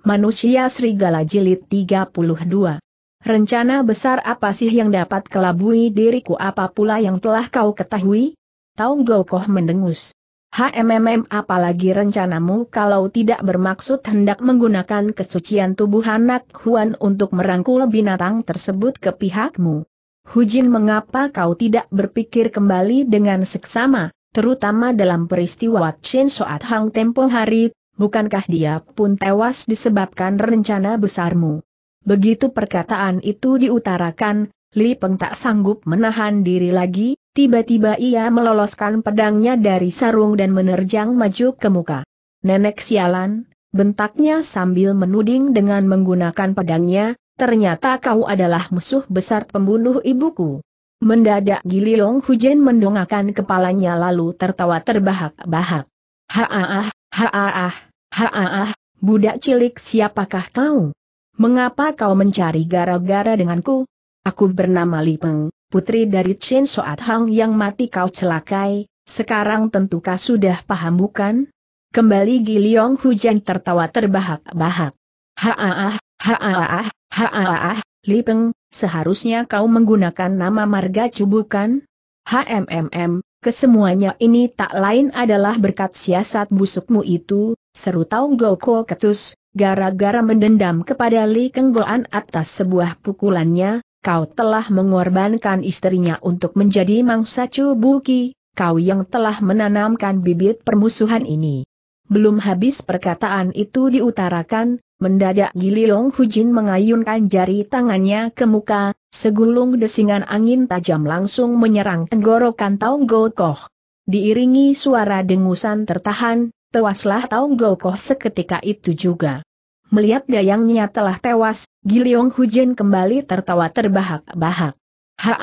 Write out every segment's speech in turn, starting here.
Manusia Serigala Jilid 32 Rencana besar apa sih yang dapat kelabui diriku apa pula yang telah kau ketahui? Taung Gokoh mendengus. HMMM apalagi rencanamu kalau tidak bermaksud hendak menggunakan kesucian tubuh anak Huan untuk merangkul binatang tersebut ke pihakmu. Hujin mengapa kau tidak berpikir kembali dengan seksama, terutama dalam peristiwa Chin Soat Hang tempo hari bukankah dia pun tewas disebabkan rencana besarmu? Begitu perkataan itu diutarakan, Li Peng tak sanggup menahan diri lagi, tiba-tiba ia meloloskan pedangnya dari sarung dan menerjang maju ke muka. Nenek sialan, bentaknya sambil menuding dengan menggunakan pedangnya, ternyata kau adalah musuh besar pembunuh ibuku. Mendadak Gili Long Hujen mendongakkan kepalanya lalu tertawa terbahak-bahak. Haaah, haaah, Haah, budak cilik siapakah kau? Mengapa kau mencari gara-gara denganku? Aku bernama Lipeng, putri dari Chen Soat Hang yang mati kau celakai, sekarang tentu kau sudah paham bukan? Kembali Giliong Hujan tertawa terbahak-bahak. Haah, haah, haah, Lipeng, seharusnya kau menggunakan nama marga cubukan? HMMM, kesemuanya ini tak lain adalah berkat siasat busukmu itu, Seru Taung Goko ketus, gara-gara mendendam kepada Li Kenggoan atas sebuah pukulannya, kau telah mengorbankan istrinya untuk menjadi mangsa Cubuki, kau yang telah menanamkan bibit permusuhan ini. Belum habis perkataan itu diutarakan, mendadak Giliong Hujin mengayunkan jari tangannya ke muka, segulung desingan angin tajam langsung menyerang tenggorokan Taung Diiringi suara dengusan tertahan, tewaslah Taung Gokoh seketika itu juga. Melihat dayangnya telah tewas, Giliong Hujen kembali tertawa terbahak-bahak. ha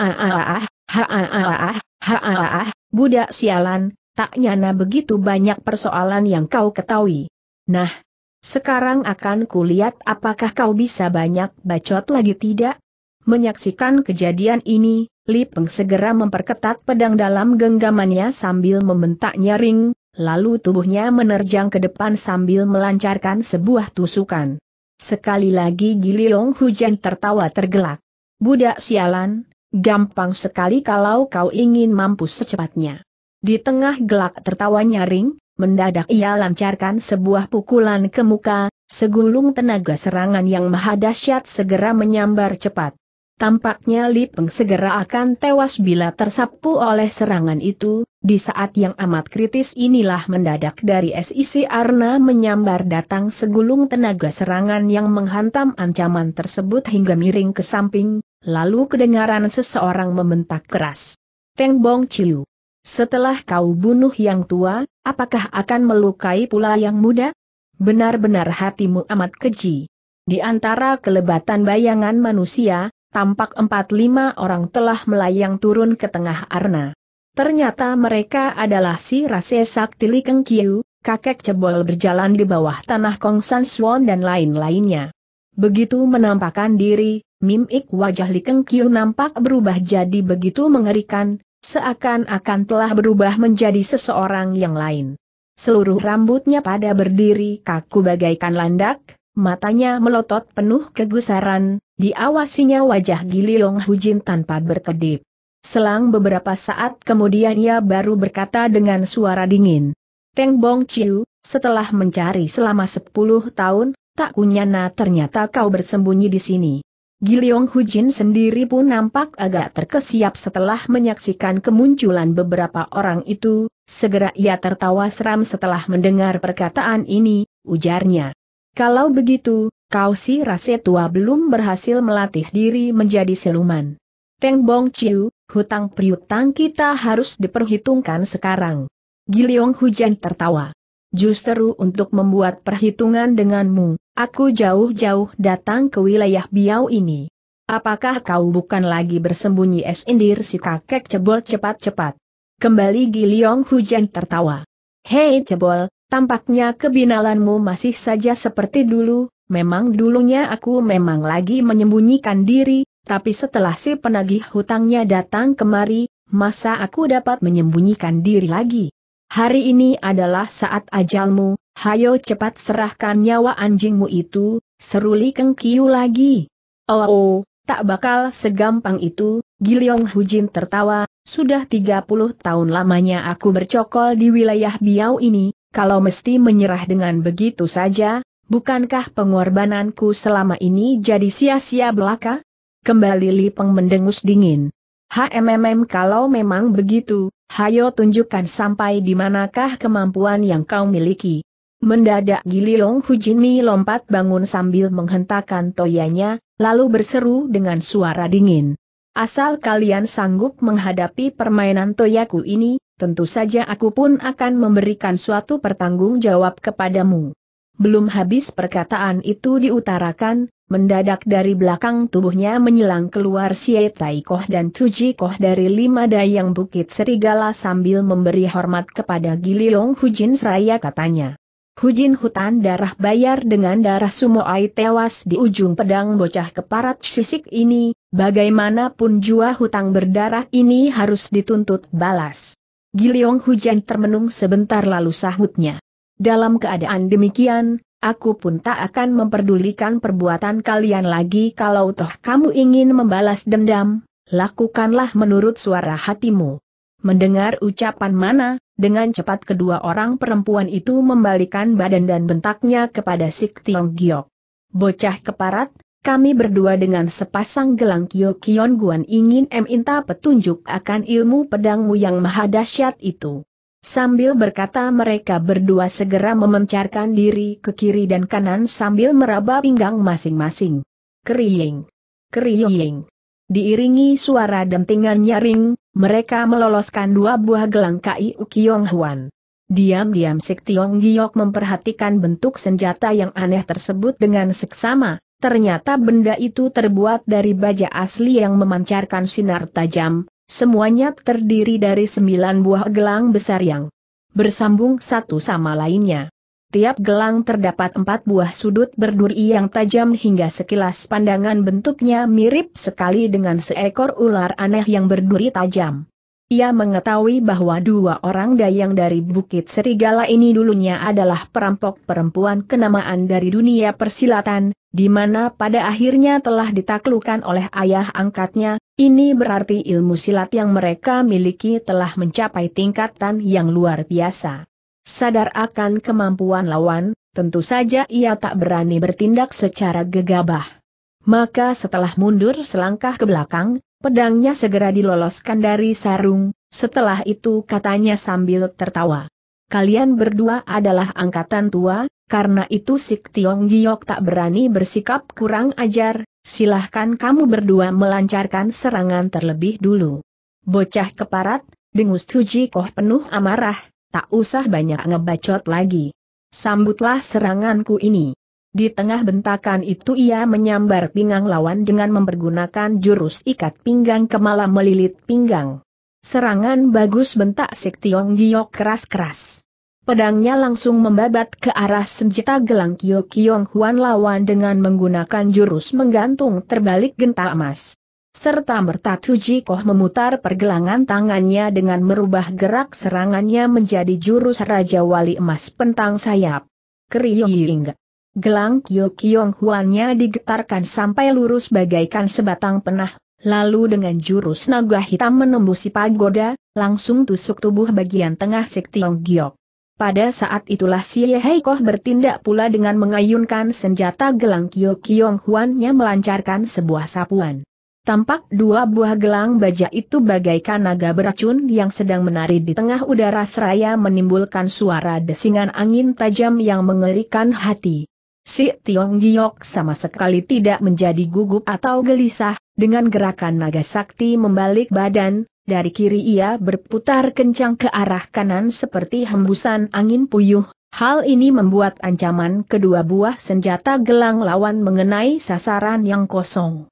haaah, ah budak sialan, tak nyana begitu banyak persoalan yang kau ketahui. Nah, sekarang akan kulihat apakah kau bisa banyak bacot lagi tidak? Menyaksikan kejadian ini, Li Peng segera memperketat pedang dalam genggamannya sambil membentak nyaring, Lalu tubuhnya menerjang ke depan sambil melancarkan sebuah tusukan. Sekali lagi Giliong Hujan tertawa tergelak. Budak sialan, gampang sekali kalau kau ingin mampus secepatnya. Di tengah gelak tertawa nyaring, mendadak ia lancarkan sebuah pukulan ke muka, segulung tenaga serangan yang maha dahsyat segera menyambar cepat. Tampaknya Li Peng segera akan tewas bila tersapu oleh serangan itu, di saat yang amat kritis inilah mendadak dari SIC Arna menyambar datang segulung tenaga serangan yang menghantam ancaman tersebut hingga miring ke samping, lalu kedengaran seseorang membentak keras. Teng Bong Chiu. Setelah kau bunuh yang tua, apakah akan melukai pula yang muda? Benar-benar hatimu amat keji. Di antara kelebatan bayangan manusia, tampak empat lima orang telah melayang turun ke tengah arna. Ternyata mereka adalah si Rase Sakti Li Keng Kiu, kakek cebol berjalan di bawah tanah Kong San Suan dan lain-lainnya. Begitu menampakkan diri, mimik wajah Li Keng Kiu nampak berubah jadi begitu mengerikan, seakan-akan telah berubah menjadi seseorang yang lain. Seluruh rambutnya pada berdiri kaku bagaikan landak, matanya melotot penuh kegusaran, diawasinya wajah Giliong Hujin tanpa berkedip. Selang beberapa saat kemudian ia baru berkata dengan suara dingin. Teng Bong Chiu, setelah mencari selama sepuluh tahun, tak kunyana ternyata kau bersembunyi di sini. Giliong Hujin sendiri pun nampak agak terkesiap setelah menyaksikan kemunculan beberapa orang itu, segera ia tertawa seram setelah mendengar perkataan ini, ujarnya. Kalau begitu, kau si rase tua belum berhasil melatih diri menjadi siluman. Teng Bong Chiu, hutang priutang kita harus diperhitungkan sekarang. Giliong hujan tertawa. Justru untuk membuat perhitungan denganmu, aku jauh-jauh datang ke wilayah Biau ini. Apakah kau bukan lagi bersembunyi es indir si kakek cebol cepat-cepat? Kembali Giliong hujan tertawa. Hei cebol, Tampaknya kebinalanmu masih saja seperti dulu, memang dulunya aku memang lagi menyembunyikan diri, tapi setelah si penagih hutangnya datang kemari, masa aku dapat menyembunyikan diri lagi? Hari ini adalah saat ajalmu, hayo cepat serahkan nyawa anjingmu itu, Seruli kengkiu lagi. Oh, oh, tak bakal segampang itu, Giliong Hujin tertawa, sudah 30 tahun lamanya aku bercokol di wilayah Biau ini, kalau mesti menyerah dengan begitu saja, bukankah pengorbananku selama ini jadi sia-sia belaka? Kembali Lipeng mendengus dingin. HMMM kalau memang begitu, hayo tunjukkan sampai di manakah kemampuan yang kau miliki. Mendadak Giliong Hujinmi lompat bangun sambil menghentakkan toyanya, lalu berseru dengan suara dingin. Asal kalian sanggup menghadapi permainan toyaku ini, tentu saja aku pun akan memberikan suatu pertanggung jawab kepadamu. Belum habis perkataan itu diutarakan, mendadak dari belakang tubuhnya menyilang keluar Xie Tai Koh dan Cuji Koh dari lima dayang Bukit Serigala sambil memberi hormat kepada Giliong Hujin Seraya katanya. Hujin hutan darah bayar dengan darah Sumoai tewas di ujung pedang bocah keparat sisik ini, bagaimanapun jua hutang berdarah ini harus dituntut balas. Giliong hujan termenung sebentar lalu sahutnya. Dalam keadaan demikian, aku pun tak akan memperdulikan perbuatan kalian lagi kalau toh kamu ingin membalas dendam, lakukanlah menurut suara hatimu. Mendengar ucapan mana, dengan cepat kedua orang perempuan itu membalikan badan dan bentaknya kepada Sik Tiong Giok. Bocah keparat, kami berdua dengan sepasang gelang Kion Guan ingin minta petunjuk akan ilmu pedangmu yang maha dahsyat itu. Sambil berkata mereka berdua segera memencarkan diri ke kiri dan kanan sambil meraba pinggang masing-masing. Kering, kering. Diiringi suara dentingan nyaring, mereka meloloskan dua buah gelang Kai Ukiong Huan. Diam-diam Sik Tiong Giok memperhatikan bentuk senjata yang aneh tersebut dengan seksama, Ternyata benda itu terbuat dari baja asli yang memancarkan sinar tajam, semuanya terdiri dari sembilan buah gelang besar yang bersambung satu sama lainnya. Tiap gelang terdapat empat buah sudut berduri yang tajam hingga sekilas pandangan bentuknya mirip sekali dengan seekor ular aneh yang berduri tajam. Ia mengetahui bahwa dua orang dayang dari Bukit Serigala ini dulunya adalah perampok perempuan kenamaan dari dunia persilatan, di mana pada akhirnya telah ditaklukkan oleh ayah angkatnya, ini berarti ilmu silat yang mereka miliki telah mencapai tingkatan yang luar biasa. Sadar akan kemampuan lawan, tentu saja ia tak berani bertindak secara gegabah. Maka setelah mundur selangkah ke belakang, Pedangnya segera diloloskan dari sarung, setelah itu katanya sambil tertawa. Kalian berdua adalah angkatan tua, karena itu Sik Tiong Giok tak berani bersikap kurang ajar, silahkan kamu berdua melancarkan serangan terlebih dulu. Bocah keparat, dengus Tuji Koh penuh amarah, tak usah banyak ngebacot lagi. Sambutlah seranganku ini. Di tengah bentakan itu ia menyambar pinggang lawan dengan mempergunakan jurus ikat pinggang kemala melilit pinggang. Serangan bagus bentak Sik Tiong Giok keras-keras. Pedangnya langsung membabat ke arah senjata gelang Kyo Kiong Huan lawan dengan menggunakan jurus menggantung terbalik genta emas. Serta merta Tuji Koh memutar pergelangan tangannya dengan merubah gerak serangannya menjadi jurus Raja Wali Emas Pentang Sayap. Kriyo Yingga. Gelang Kyo huan Huannya digetarkan sampai lurus bagaikan sebatang penah, lalu dengan jurus naga hitam menembusi pagoda, langsung tusuk tubuh bagian tengah Sekti Tiong Giok. Pada saat itulah si Yehei Koh bertindak pula dengan mengayunkan senjata gelang Kyo huan Huannya melancarkan sebuah sapuan. Tampak dua buah gelang baja itu bagaikan naga beracun yang sedang menari di tengah udara seraya menimbulkan suara desingan angin tajam yang mengerikan hati. Si Tiong Giok sama sekali tidak menjadi gugup atau gelisah, dengan gerakan naga sakti membalik badan, dari kiri ia berputar kencang ke arah kanan seperti hembusan angin puyuh, Hal ini membuat ancaman kedua buah senjata gelang lawan mengenai sasaran yang kosong.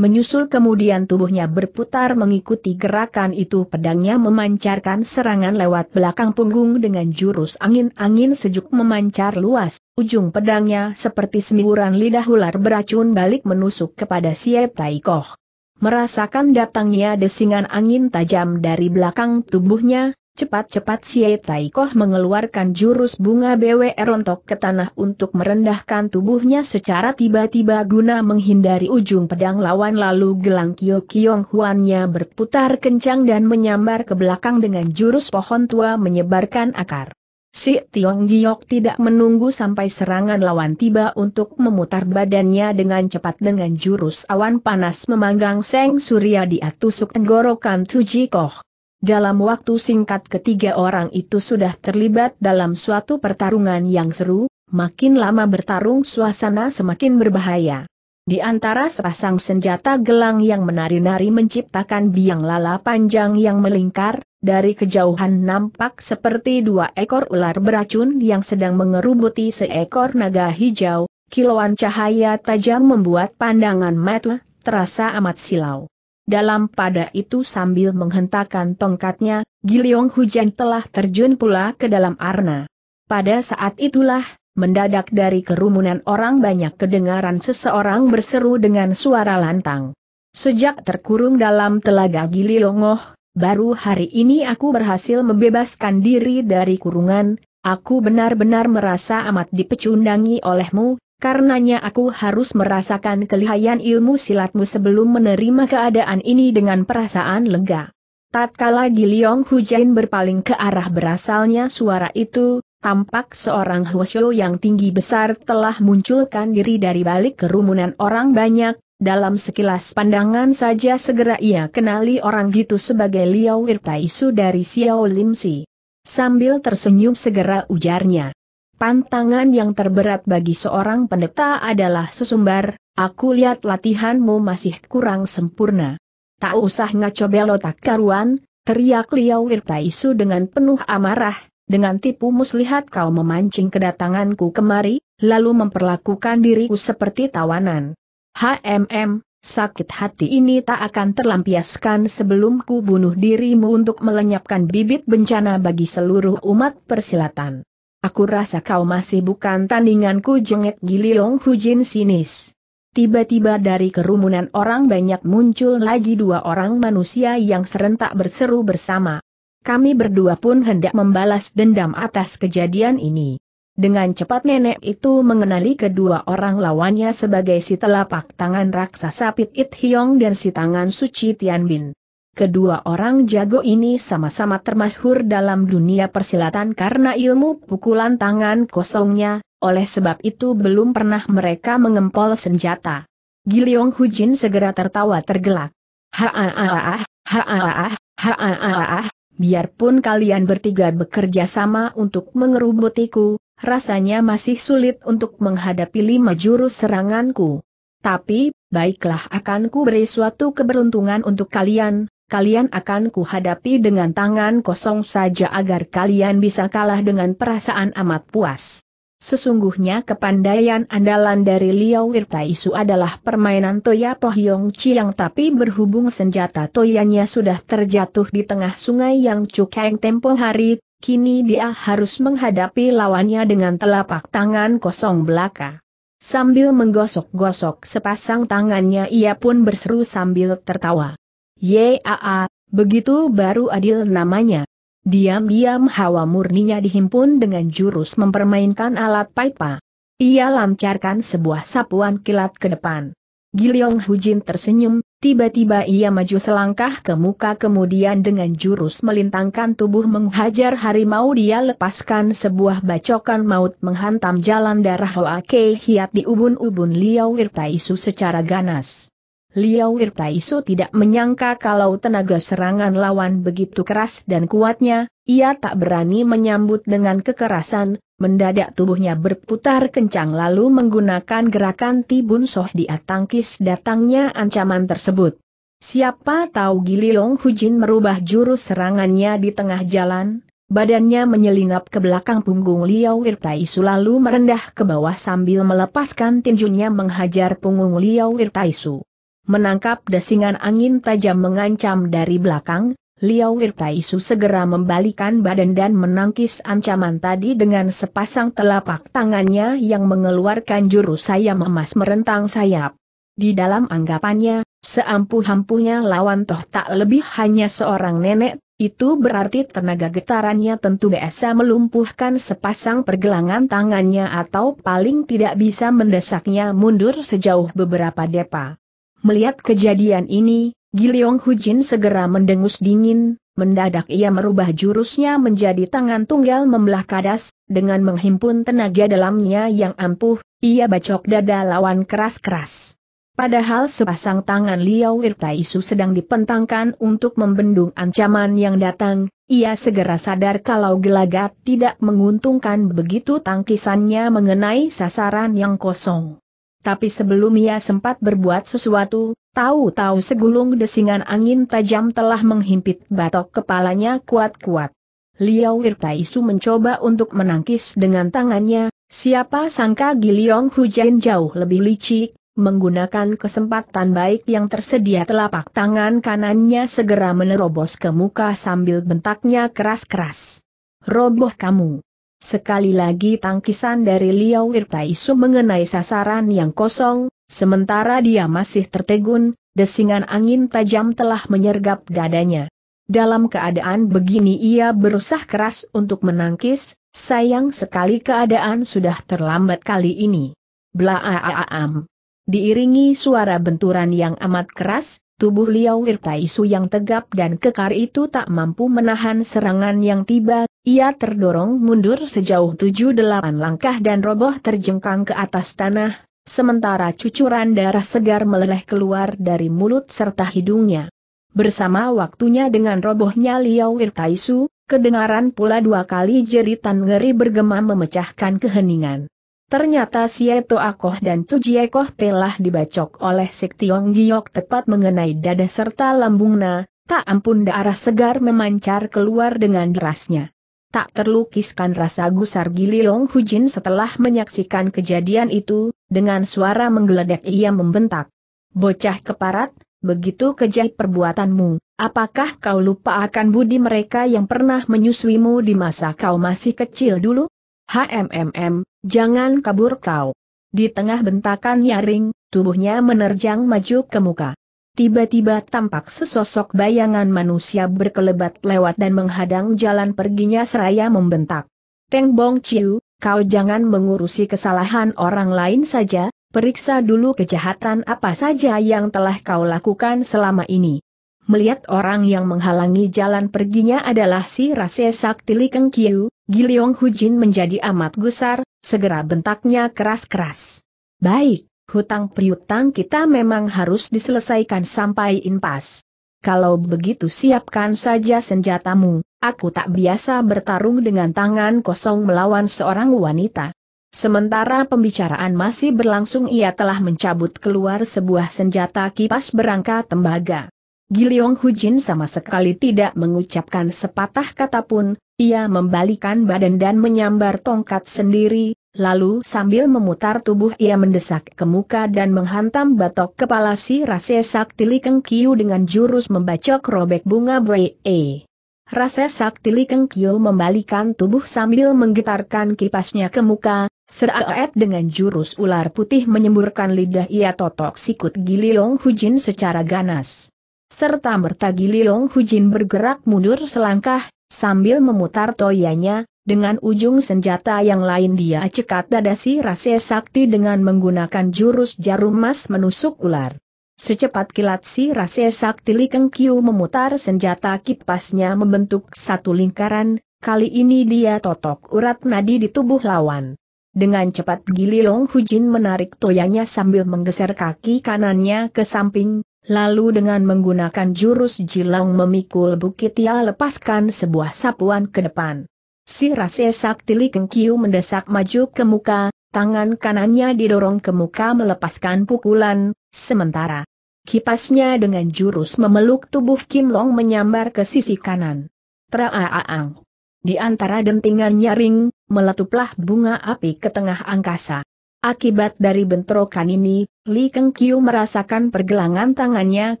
Menyusul kemudian tubuhnya berputar mengikuti gerakan itu pedangnya memancarkan serangan lewat belakang punggung dengan jurus angin-angin sejuk memancar luas. Ujung pedangnya seperti semburan lidah ular beracun balik menusuk kepada Siep Taikoh. Merasakan datangnya desingan angin tajam dari belakang tubuhnya, Cepat-cepat si Taikoh mengeluarkan jurus bunga BW rontok ke tanah untuk merendahkan tubuhnya secara tiba-tiba guna menghindari ujung pedang lawan lalu gelang Kyo Kiong Huannya berputar kencang dan menyambar ke belakang dengan jurus pohon tua menyebarkan akar. Si Tiong Giok tidak menunggu sampai serangan lawan tiba untuk memutar badannya dengan cepat dengan jurus awan panas memanggang Seng Surya di atusuk tenggorokan Tuji Koh. Dalam waktu singkat ketiga orang itu sudah terlibat dalam suatu pertarungan yang seru, makin lama bertarung suasana semakin berbahaya. Di antara sepasang senjata gelang yang menari-nari menciptakan biang lala panjang yang melingkar, dari kejauhan nampak seperti dua ekor ular beracun yang sedang mengerubuti seekor naga hijau, kilauan cahaya tajam membuat pandangan mata terasa amat silau. Dalam pada itu sambil menghentakkan tongkatnya, Giliong Hujan telah terjun pula ke dalam arna. Pada saat itulah, mendadak dari kerumunan orang banyak kedengaran seseorang berseru dengan suara lantang. Sejak terkurung dalam telaga Giliongoh, baru hari ini aku berhasil membebaskan diri dari kurungan, aku benar-benar merasa amat dipecundangi olehmu, Karenanya aku harus merasakan kelihayan ilmu silatmu sebelum menerima keadaan ini dengan perasaan lega. Tatkala Giliong Hujain berpaling ke arah berasalnya suara itu, tampak seorang Hwasyo yang tinggi besar telah munculkan diri dari balik kerumunan orang banyak, dalam sekilas pandangan saja segera ia kenali orang gitu sebagai Liao Wirtaisu dari Xiao Limsi. Sambil tersenyum segera ujarnya. Pantangan yang terberat bagi seorang pendeta adalah sesumbar, aku lihat latihanmu masih kurang sempurna. Tak usah ngaco belotak karuan, teriak Liao Wirtaisu dengan penuh amarah, dengan tipu muslihat kau memancing kedatanganku kemari, lalu memperlakukan diriku seperti tawanan. HMM, sakit hati ini tak akan terlampiaskan sebelum ku bunuh dirimu untuk melenyapkan bibit bencana bagi seluruh umat persilatan. Aku rasa kau masih bukan tandinganku jengek Giliong Hujin sinis. Tiba-tiba dari kerumunan orang banyak muncul lagi dua orang manusia yang serentak berseru bersama. Kami berdua pun hendak membalas dendam atas kejadian ini. Dengan cepat nenek itu mengenali kedua orang lawannya sebagai si telapak tangan raksasa Pit It Hiong dan si tangan suci Tian Bin. Kedua orang jago ini sama-sama termasyhur dalam dunia persilatan karena ilmu pukulan tangan kosongnya, oleh sebab itu belum pernah mereka mengempol senjata. Giliong Hujin segera tertawa tergelak. Haaah, haaah, haaah, biarpun kalian bertiga bekerja sama untuk mengerubutiku, rasanya masih sulit untuk menghadapi lima jurus seranganku. Tapi, baiklah akanku beri suatu keberuntungan untuk kalian, kalian akan kuhadapi dengan tangan kosong saja agar kalian bisa kalah dengan perasaan amat puas. Sesungguhnya kepandaian andalan dari Liao Wirtaisu adalah permainan Toya Pohyong Chiang tapi berhubung senjata Toyanya sudah terjatuh di tengah sungai yang cukeng tempo hari, kini dia harus menghadapi lawannya dengan telapak tangan kosong belaka. Sambil menggosok-gosok sepasang tangannya ia pun berseru sambil tertawa. Yaa, begitu baru adil namanya. Diam-diam hawa murninya dihimpun dengan jurus mempermainkan alat pipa. Ia lancarkan sebuah sapuan kilat ke depan. Giliong Hujin tersenyum, tiba-tiba ia maju selangkah ke muka kemudian dengan jurus melintangkan tubuh menghajar harimau dia lepaskan sebuah bacokan maut menghantam jalan darah Hoa Kei Hiat di ubun-ubun Liao Irtaisu secara ganas. Liao Irtaiso tidak menyangka kalau tenaga serangan lawan begitu keras dan kuatnya, ia tak berani menyambut dengan kekerasan, mendadak tubuhnya berputar kencang lalu menggunakan gerakan tibun soh di atangkis datangnya ancaman tersebut. Siapa tahu Giliong Hujin merubah jurus serangannya di tengah jalan, badannya menyelinap ke belakang punggung Liao Irtaisu lalu merendah ke bawah sambil melepaskan tinjunya menghajar punggung Liao Irtaisu menangkap desingan angin tajam mengancam dari belakang, Liao Wirtaisu segera membalikan badan dan menangkis ancaman tadi dengan sepasang telapak tangannya yang mengeluarkan jurus sayap emas merentang sayap. Di dalam anggapannya, seampuh-ampuhnya lawan toh tak lebih hanya seorang nenek, itu berarti tenaga getarannya tentu biasa melumpuhkan sepasang pergelangan tangannya atau paling tidak bisa mendesaknya mundur sejauh beberapa depa. Melihat kejadian ini, Giliong Hujin segera mendengus dingin, mendadak ia merubah jurusnya menjadi tangan tunggal membelah kadas, dengan menghimpun tenaga dalamnya yang ampuh, ia bacok dada lawan keras-keras. Padahal sepasang tangan Liao Irtaisu sedang dipentangkan untuk membendung ancaman yang datang, ia segera sadar kalau gelagat tidak menguntungkan begitu tangkisannya mengenai sasaran yang kosong. Tapi sebelum ia sempat berbuat sesuatu, tahu-tahu segulung desingan angin tajam telah menghimpit batok kepalanya kuat-kuat. Liao Irtaisu mencoba untuk menangkis dengan tangannya, siapa sangka Giliong Hujan jauh lebih licik, menggunakan kesempatan baik yang tersedia telapak tangan kanannya segera menerobos ke muka sambil bentaknya keras-keras. Roboh kamu! Sekali lagi tangkisan dari Liao Wirtaisu mengenai sasaran yang kosong, sementara dia masih tertegun, desingan angin tajam telah menyergap dadanya. Dalam keadaan begini ia berusaha keras untuk menangkis, sayang sekali keadaan sudah terlambat kali ini. Blaaam. Diiringi suara benturan yang amat keras, Tubuh Liao Wirtaisu yang tegap dan kekar itu tak mampu menahan serangan yang tiba, ia terdorong mundur sejauh tujuh delapan langkah dan roboh terjengkang ke atas tanah, sementara cucuran darah segar meleleh keluar dari mulut serta hidungnya. Bersama waktunya dengan robohnya Liao Wirtaisu, kedengaran pula dua kali jeritan ngeri bergema memecahkan keheningan. Ternyata Sieto Akoh dan Cujiekoh telah dibacok oleh Sik Tiong Giok tepat mengenai dada serta lambungna, tak ampun darah segar memancar keluar dengan derasnya. Tak terlukiskan rasa gusar Giliong Hujin setelah menyaksikan kejadian itu, dengan suara menggeledek ia membentak. Bocah keparat, begitu kejam perbuatanmu, apakah kau lupa akan budi mereka yang pernah menyusuimu di masa kau masih kecil dulu? HMMM, jangan kabur kau. Di tengah bentakan nyaring, tubuhnya menerjang maju ke muka. Tiba-tiba tampak sesosok bayangan manusia berkelebat lewat dan menghadang jalan perginya seraya membentak. Teng Bong Chiu, kau jangan mengurusi kesalahan orang lain saja, periksa dulu kejahatan apa saja yang telah kau lakukan selama ini melihat orang yang menghalangi jalan perginya adalah si Rase Sakti Li Keng Kiu, Giliong Hujin menjadi amat gusar, segera bentaknya keras-keras. Baik, hutang piutang kita memang harus diselesaikan sampai impas. Kalau begitu siapkan saja senjatamu, aku tak biasa bertarung dengan tangan kosong melawan seorang wanita. Sementara pembicaraan masih berlangsung ia telah mencabut keluar sebuah senjata kipas berangka tembaga. Giliong Jin sama sekali tidak mengucapkan sepatah kata pun, ia membalikan badan dan menyambar tongkat sendiri, lalu sambil memutar tubuh ia mendesak ke muka dan menghantam batok kepala si Rase Sakti Likeng Kiu dengan jurus membacok robek bunga Bree. Rase Sakti Likeng Kiu membalikan tubuh sambil menggetarkan kipasnya ke muka, Seraet dengan jurus ular putih menyemburkan lidah ia totok sikut Giliong Jin secara ganas serta mertagi Hu Hujin bergerak mundur selangkah, sambil memutar toyanya, dengan ujung senjata yang lain dia cekat dada si Rase Sakti dengan menggunakan jurus jarum emas menusuk ular. Secepat kilat si Rase Sakti Li Keng Kiu memutar senjata kipasnya membentuk satu lingkaran, kali ini dia totok urat nadi di tubuh lawan. Dengan cepat Giliong Hujin menarik toyanya sambil menggeser kaki kanannya ke samping, Lalu dengan menggunakan jurus jilang memikul bukit ia lepaskan sebuah sapuan ke depan. Si Rase Sakti Li mendesak maju ke muka, tangan kanannya didorong ke muka melepaskan pukulan, sementara kipasnya dengan jurus memeluk tubuh Kim Long menyambar ke sisi kanan. Traaang. Di antara dentingan nyaring, meletuplah bunga api ke tengah angkasa. Akibat dari bentrokan ini, Li Keng Kiu merasakan pergelangan tangannya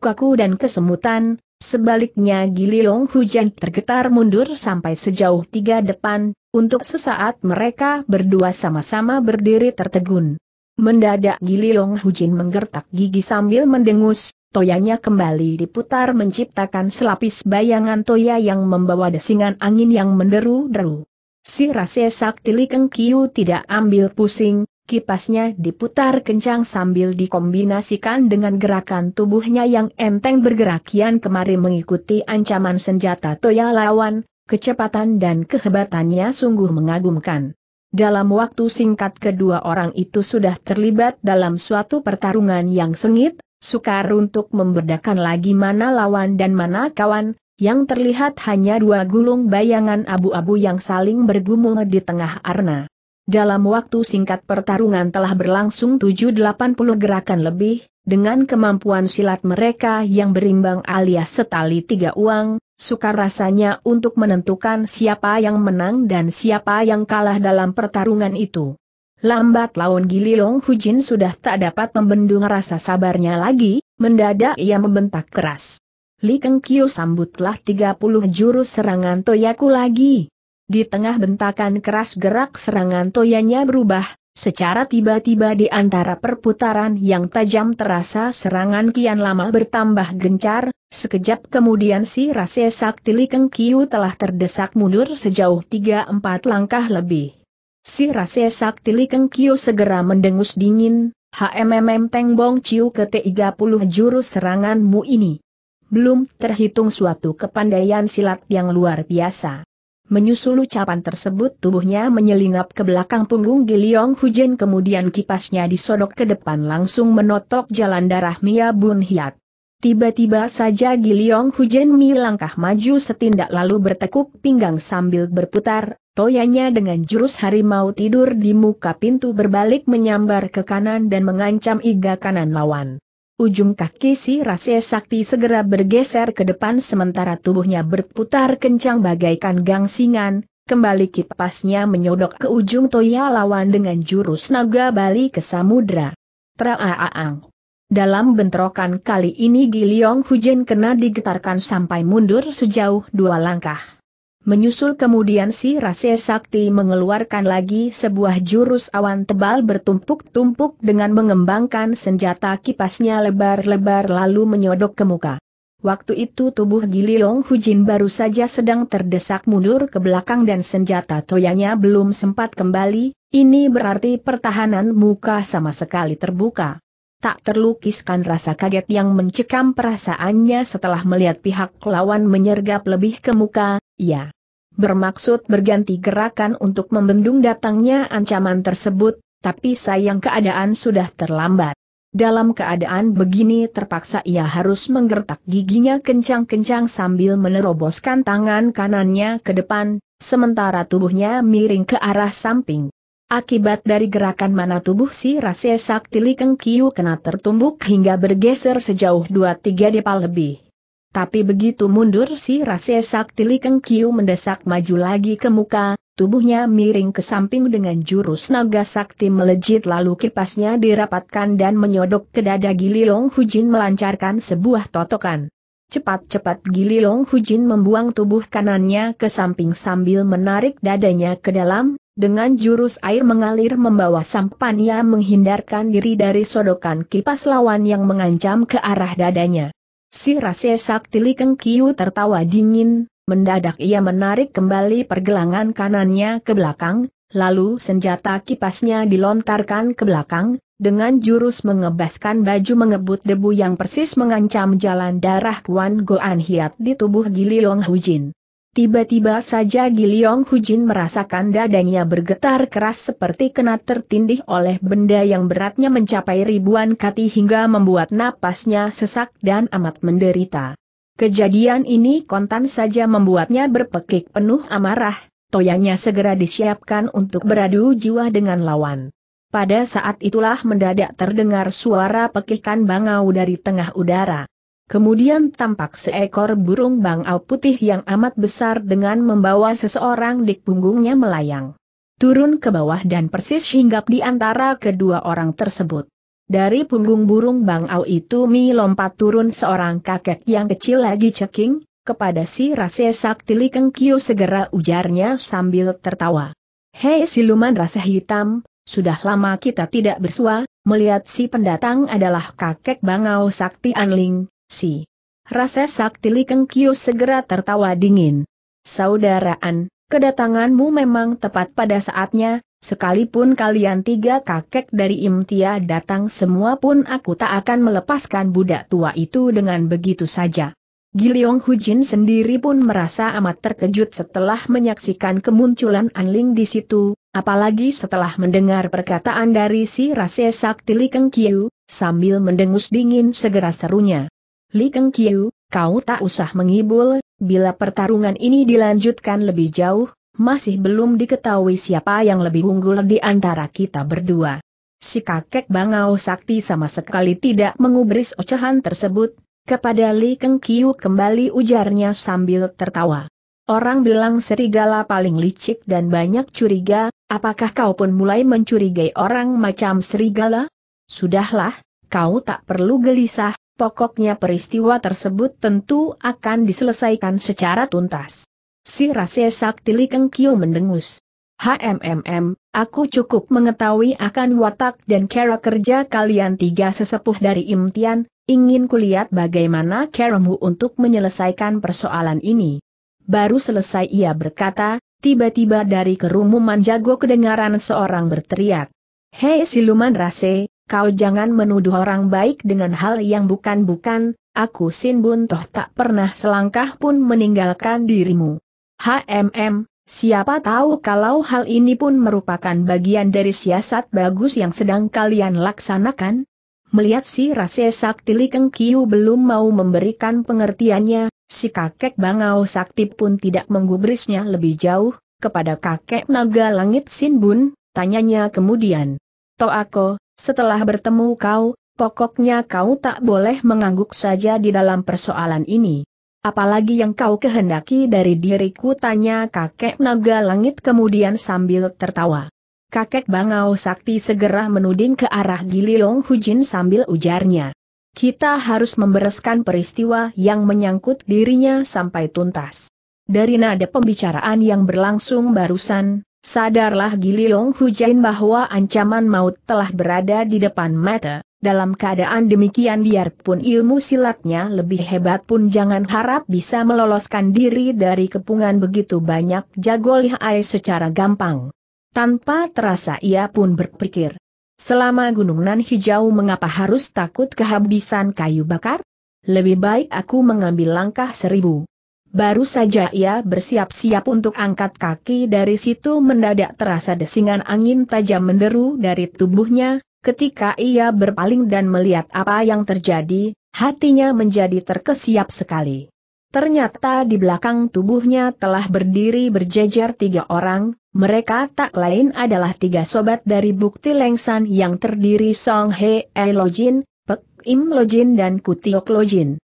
kaku dan kesemutan, sebaliknya Gili Hu Hujan tergetar mundur sampai sejauh tiga depan, untuk sesaat mereka berdua sama-sama berdiri tertegun. Mendadak Gili Hu Hujin menggertak gigi sambil mendengus, toyanya kembali diputar menciptakan selapis bayangan toya yang membawa desingan angin yang menderu-deru. Si Rase Sakti Li Keng Kiu tidak ambil pusing, Kipasnya diputar kencang sambil dikombinasikan dengan gerakan tubuhnya yang enteng bergerak kian kemari mengikuti ancaman senjata Toya lawan, kecepatan dan kehebatannya sungguh mengagumkan. Dalam waktu singkat kedua orang itu sudah terlibat dalam suatu pertarungan yang sengit, sukar untuk membedakan lagi mana lawan dan mana kawan, yang terlihat hanya dua gulung bayangan abu-abu yang saling bergumul di tengah arena. Dalam waktu singkat pertarungan telah berlangsung 780 gerakan lebih, dengan kemampuan silat mereka yang berimbang alias setali tiga uang, sukar rasanya untuk menentukan siapa yang menang dan siapa yang kalah dalam pertarungan itu. Lambat laun Gili Long Hujin sudah tak dapat membendung rasa sabarnya lagi, mendadak ia membentak keras. Li Keng Kiyo sambutlah 30 jurus serangan Toyaku lagi. Di tengah bentakan keras gerak serangan toyanya berubah, secara tiba-tiba di antara perputaran yang tajam terasa serangan kian lama bertambah gencar, sekejap kemudian si Rase Sakti Likeng Kiu telah terdesak mundur sejauh 3-4 langkah lebih. Si Rase Sakti Likeng Kiu segera mendengus dingin, HMMM Teng Bong Ciu ke 30 jurus seranganmu ini. Belum terhitung suatu kepandaian silat yang luar biasa. Menyusul ucapan tersebut tubuhnya menyelinap ke belakang punggung Giliong Hujen kemudian kipasnya disodok ke depan langsung menotok jalan darah Mia Bun Hiat. Tiba-tiba saja Giliong Hujen Mi langkah maju setindak lalu bertekuk pinggang sambil berputar, toyanya dengan jurus harimau tidur di muka pintu berbalik menyambar ke kanan dan mengancam iga kanan lawan. Ujung kaki si Rasya Sakti segera bergeser ke depan sementara tubuhnya berputar kencang bagaikan gangsingan, kembali kipasnya menyodok ke ujung toya lawan dengan jurus naga Bali ke samudra. Traaang. Dalam bentrokan kali ini Giliong Hujen kena digetarkan sampai mundur sejauh dua langkah. Menyusul kemudian si Rase Sakti mengeluarkan lagi sebuah jurus awan tebal bertumpuk-tumpuk dengan mengembangkan senjata kipasnya lebar-lebar lalu menyodok ke muka. Waktu itu tubuh Gili Giliong Hujin baru saja sedang terdesak mundur ke belakang dan senjata toyanya belum sempat kembali, ini berarti pertahanan muka sama sekali terbuka tak terlukiskan rasa kaget yang mencekam perasaannya setelah melihat pihak lawan menyergap lebih ke muka, ya. Bermaksud berganti gerakan untuk membendung datangnya ancaman tersebut, tapi sayang keadaan sudah terlambat. Dalam keadaan begini terpaksa ia harus menggertak giginya kencang-kencang sambil meneroboskan tangan kanannya ke depan, sementara tubuhnya miring ke arah samping. Akibat dari gerakan mana tubuh si Rase Sakti Likeng Kiu kena tertumbuk hingga bergeser sejauh 2-3 depal lebih. Tapi begitu mundur si Rase Sakti Likeng Kiu mendesak maju lagi ke muka, tubuhnya miring ke samping dengan jurus naga sakti melejit lalu kipasnya dirapatkan dan menyodok ke dada Gililong Hujin melancarkan sebuah totokan. Cepat-cepat Gililong Hujin membuang tubuh kanannya ke samping sambil menarik dadanya ke dalam, dengan jurus air mengalir membawa sampan ia menghindarkan diri dari sodokan kipas lawan yang mengancam ke arah dadanya. Si Rase Sakti Likeng Kiu tertawa dingin, mendadak ia menarik kembali pergelangan kanannya ke belakang, lalu senjata kipasnya dilontarkan ke belakang, dengan jurus mengebaskan baju mengebut debu yang persis mengancam jalan darah Kuan Goan Hiat di tubuh Gili Hujin. Tiba-tiba saja Giliong Hujin merasakan dadanya bergetar keras seperti kena tertindih oleh benda yang beratnya mencapai ribuan kati hingga membuat napasnya sesak dan amat menderita. Kejadian ini kontan saja membuatnya berpekik penuh amarah, toyangnya segera disiapkan untuk beradu jiwa dengan lawan. Pada saat itulah mendadak terdengar suara pekikan bangau dari tengah udara. Kemudian tampak seekor burung bangau putih yang amat besar dengan membawa seseorang di punggungnya melayang. Turun ke bawah dan persis hinggap di antara kedua orang tersebut. Dari punggung burung bangau itu Mi lompat turun seorang kakek yang kecil lagi ceking, kepada si Rase Sakti Likeng Kyo segera ujarnya sambil tertawa. Hei siluman rasa hitam, sudah lama kita tidak bersua, melihat si pendatang adalah kakek bangau Sakti Anling, Si. Rasa sakti Likeng Kio segera tertawa dingin. Saudaraan, kedatanganmu memang tepat pada saatnya, sekalipun kalian tiga kakek dari Imtia datang semua pun aku tak akan melepaskan budak tua itu dengan begitu saja. Giliong Hujin sendiri pun merasa amat terkejut setelah menyaksikan kemunculan Anling di situ, apalagi setelah mendengar perkataan dari si Rase Sakti Likeng Kiu, sambil mendengus dingin segera serunya. Li Keng Kiu, kau tak usah mengibul, bila pertarungan ini dilanjutkan lebih jauh, masih belum diketahui siapa yang lebih unggul di antara kita berdua. Si kakek Bangau Sakti sama sekali tidak mengubris ocehan tersebut, kepada Li Keng Kiu kembali ujarnya sambil tertawa. Orang bilang serigala paling licik dan banyak curiga, apakah kau pun mulai mencurigai orang macam serigala? Sudahlah, kau tak perlu gelisah, pokoknya peristiwa tersebut tentu akan diselesaikan secara tuntas. Si Rase Sakti Li Keng Kyo mendengus. HMMM, aku cukup mengetahui akan watak dan cara kerja kalian tiga sesepuh dari Imtian, ingin kulihat bagaimana caramu untuk menyelesaikan persoalan ini. Baru selesai ia berkata, tiba-tiba dari kerumuman jago kedengaran seorang berteriak. Hei siluman rase, kau jangan menuduh orang baik dengan hal yang bukan-bukan, aku Sin Bun Toh tak pernah selangkah pun meninggalkan dirimu. HMM, siapa tahu kalau hal ini pun merupakan bagian dari siasat bagus yang sedang kalian laksanakan? Melihat si Rase Sakti Likeng Kiu belum mau memberikan pengertiannya, si kakek Bangau Sakti pun tidak menggubrisnya lebih jauh, kepada kakek naga langit Sin Bun, tanyanya kemudian. Toh aku. Setelah bertemu kau, pokoknya kau tak boleh mengangguk saja di dalam persoalan ini. Apalagi yang kau kehendaki dari diriku tanya kakek naga langit kemudian sambil tertawa. Kakek Bangau Sakti segera menuding ke arah Giliong Hujin sambil ujarnya. Kita harus membereskan peristiwa yang menyangkut dirinya sampai tuntas. Dari nada pembicaraan yang berlangsung barusan, Sadarlah Gili Hu Hujain bahwa ancaman maut telah berada di depan mata. Dalam keadaan demikian biarpun ilmu silatnya lebih hebat pun jangan harap bisa meloloskan diri dari kepungan begitu banyak jago lihai secara gampang. Tanpa terasa ia pun berpikir, selama gunung nan hijau mengapa harus takut kehabisan kayu bakar? Lebih baik aku mengambil langkah seribu. Baru saja ia bersiap-siap untuk angkat kaki dari situ mendadak terasa desingan angin tajam menderu dari tubuhnya, ketika ia berpaling dan melihat apa yang terjadi, hatinya menjadi terkesiap sekali. Ternyata di belakang tubuhnya telah berdiri berjejer tiga orang, mereka tak lain adalah tiga sobat dari bukti lengsan yang terdiri Song He Lojin, Pek Im Lojin dan Kutiok Lojin.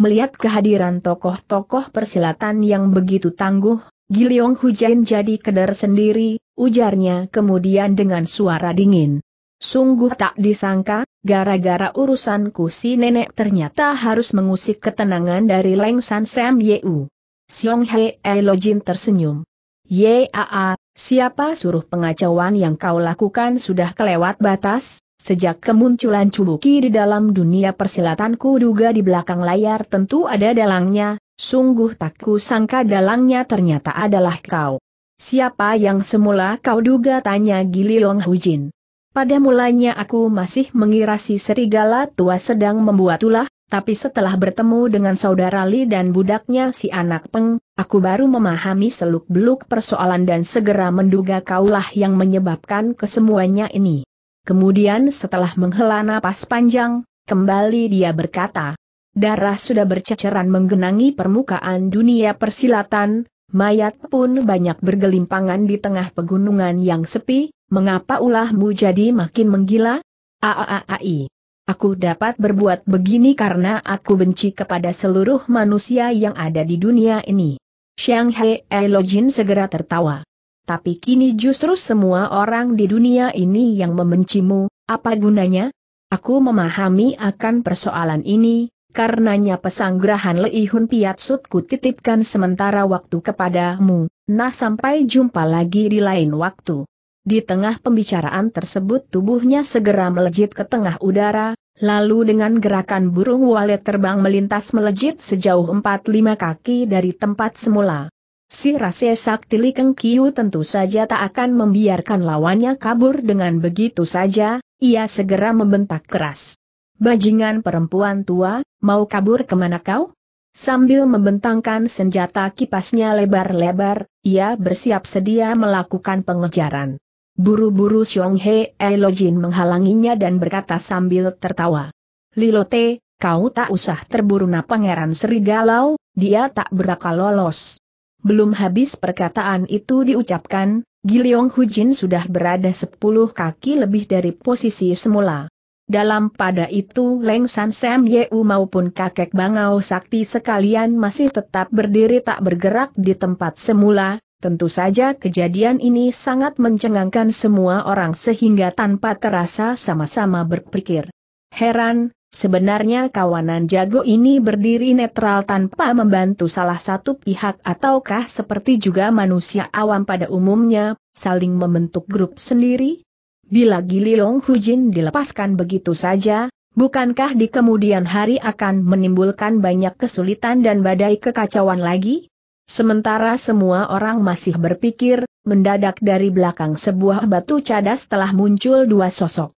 Melihat kehadiran tokoh-tokoh persilatan yang begitu tangguh, Giliong Hujan jadi kedar sendiri, ujarnya kemudian dengan suara dingin. Sungguh tak disangka, gara-gara urusanku si nenek ternyata harus mengusik ketenangan dari Leng San Sam Yeu. Siong He Elojin tersenyum. Yaa, siapa suruh pengacauan yang kau lakukan sudah kelewat batas? Sejak kemunculan Cubuki di dalam dunia persilatan duga di belakang layar tentu ada dalangnya, sungguh tak kusangka dalangnya ternyata adalah kau. Siapa yang semula kau duga tanya Giliong Hujin. Pada mulanya aku masih mengira si serigala tua sedang membuat ulah, tapi setelah bertemu dengan saudara Li dan budaknya si anak peng, aku baru memahami seluk-beluk persoalan dan segera menduga kaulah yang menyebabkan kesemuanya ini. Kemudian setelah menghela napas panjang, kembali dia berkata, Darah sudah berceceran menggenangi permukaan dunia persilatan, mayat pun banyak bergelimpangan di tengah pegunungan yang sepi, mengapa ulahmu jadi makin menggila? Aaai. Aku dapat berbuat begini karena aku benci kepada seluruh manusia yang ada di dunia ini. Xiang Elojin segera tertawa tapi kini justru semua orang di dunia ini yang membencimu, apa gunanya? Aku memahami akan persoalan ini, karenanya pesanggrahan Leihun Piatsutku titipkan sementara waktu kepadamu, nah sampai jumpa lagi di lain waktu. Di tengah pembicaraan tersebut tubuhnya segera melejit ke tengah udara, lalu dengan gerakan burung walet terbang melintas melejit sejauh 4-5 kaki dari tempat semula. Si Rase Sakti Likeng Kiu tentu saja tak akan membiarkan lawannya kabur dengan begitu saja, ia segera membentak keras. Bajingan perempuan tua, mau kabur kemana kau? Sambil membentangkan senjata kipasnya lebar-lebar, ia bersiap sedia melakukan pengejaran. Buru-buru Xiong He Elojin menghalanginya dan berkata sambil tertawa. Lilote, kau tak usah terburu na pangeran serigalau, dia tak berakal lolos. Belum habis perkataan itu diucapkan, Giliong Hujin sudah berada sepuluh kaki lebih dari posisi semula. Dalam pada itu Leng San Sam Yeu maupun kakek Bangau Sakti sekalian masih tetap berdiri tak bergerak di tempat semula, tentu saja kejadian ini sangat mencengangkan semua orang sehingga tanpa terasa sama-sama berpikir. Heran, Sebenarnya kawanan jago ini berdiri netral tanpa membantu salah satu pihak ataukah seperti juga manusia awam pada umumnya, saling membentuk grup sendiri? Bila Gili Long Hujin dilepaskan begitu saja, bukankah di kemudian hari akan menimbulkan banyak kesulitan dan badai kekacauan lagi? Sementara semua orang masih berpikir, mendadak dari belakang sebuah batu cadas telah muncul dua sosok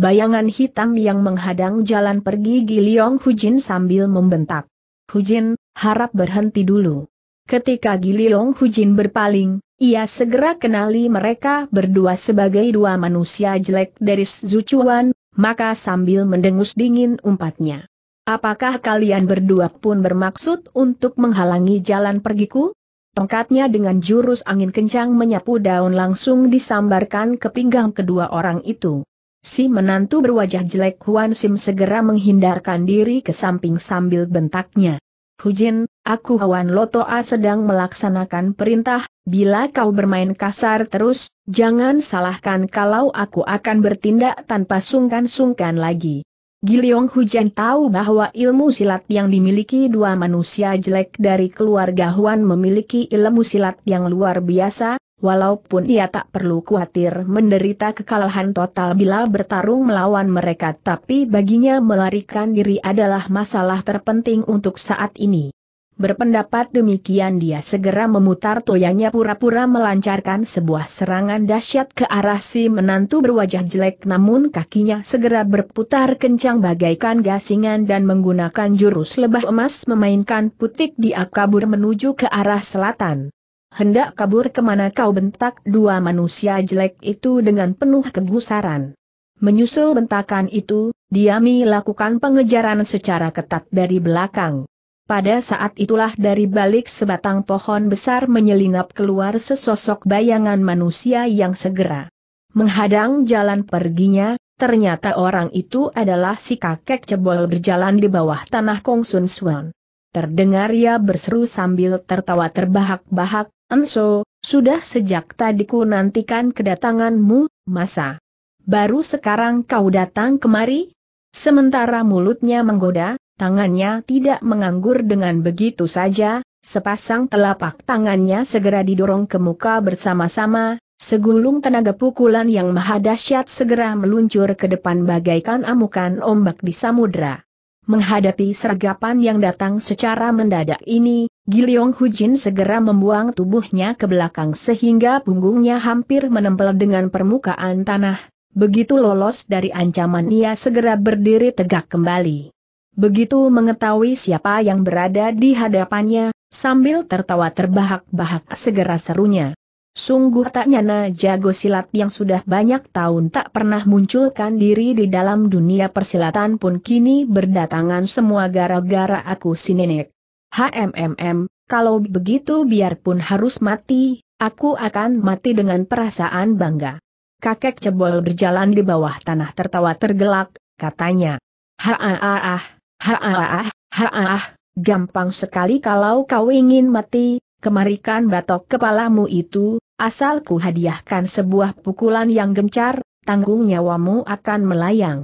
bayangan hitam yang menghadang jalan pergi Giliong Hujin sambil membentak. Hujin, harap berhenti dulu. Ketika Giliong Hujin berpaling, ia segera kenali mereka berdua sebagai dua manusia jelek dari Zucuan, maka sambil mendengus dingin umpatnya. Apakah kalian berdua pun bermaksud untuk menghalangi jalan pergiku? Tongkatnya dengan jurus angin kencang menyapu daun langsung disambarkan ke pinggang kedua orang itu. Si menantu berwajah jelek Huan Sim segera menghindarkan diri ke samping sambil bentaknya. Hujin, aku Huan Lotoa sedang melaksanakan perintah, bila kau bermain kasar terus, jangan salahkan kalau aku akan bertindak tanpa sungkan-sungkan lagi. Giliong Hujan tahu bahwa ilmu silat yang dimiliki dua manusia jelek dari keluarga Huan memiliki ilmu silat yang luar biasa, walaupun ia tak perlu khawatir menderita kekalahan total bila bertarung melawan mereka tapi baginya melarikan diri adalah masalah terpenting untuk saat ini. Berpendapat demikian dia segera memutar toyanya pura-pura melancarkan sebuah serangan dahsyat ke arah si menantu berwajah jelek namun kakinya segera berputar kencang bagaikan gasingan dan menggunakan jurus lebah emas memainkan putik dia kabur menuju ke arah selatan hendak kabur kemana kau bentak dua manusia jelek itu dengan penuh kegusaran. Menyusul bentakan itu, Diami lakukan pengejaran secara ketat dari belakang. Pada saat itulah dari balik sebatang pohon besar menyelinap keluar sesosok bayangan manusia yang segera menghadang jalan perginya, ternyata orang itu adalah si kakek cebol berjalan di bawah tanah Kong Sun Suan. Terdengar ia berseru sambil tertawa terbahak-bahak, Enso, sudah sejak tadi ku nantikan kedatanganmu, masa? Baru sekarang kau datang kemari? Sementara mulutnya menggoda, tangannya tidak menganggur dengan begitu saja, sepasang telapak tangannya segera didorong ke muka bersama-sama, Segulung tenaga pukulan yang maha dahsyat segera meluncur ke depan bagaikan amukan ombak di samudra. Menghadapi sergapan yang datang secara mendadak ini, Giliong Hujin segera membuang tubuhnya ke belakang sehingga punggungnya hampir menempel dengan permukaan tanah. Begitu lolos dari ancaman ia segera berdiri tegak kembali. Begitu mengetahui siapa yang berada di hadapannya, sambil tertawa terbahak-bahak segera serunya. Sungguh tak nyana jago silat yang sudah banyak tahun tak pernah munculkan diri di dalam dunia persilatan pun kini berdatangan semua gara-gara aku si nenek. HMMM, kalau begitu biarpun harus mati, aku akan mati dengan perasaan bangga. Kakek cebol berjalan di bawah tanah tertawa tergelak, katanya. Haaah, haaah, haaah, gampang sekali kalau kau ingin mati, kemarikan batok kepalamu itu, asalku hadiahkan sebuah pukulan yang gencar, tanggung nyawamu akan melayang.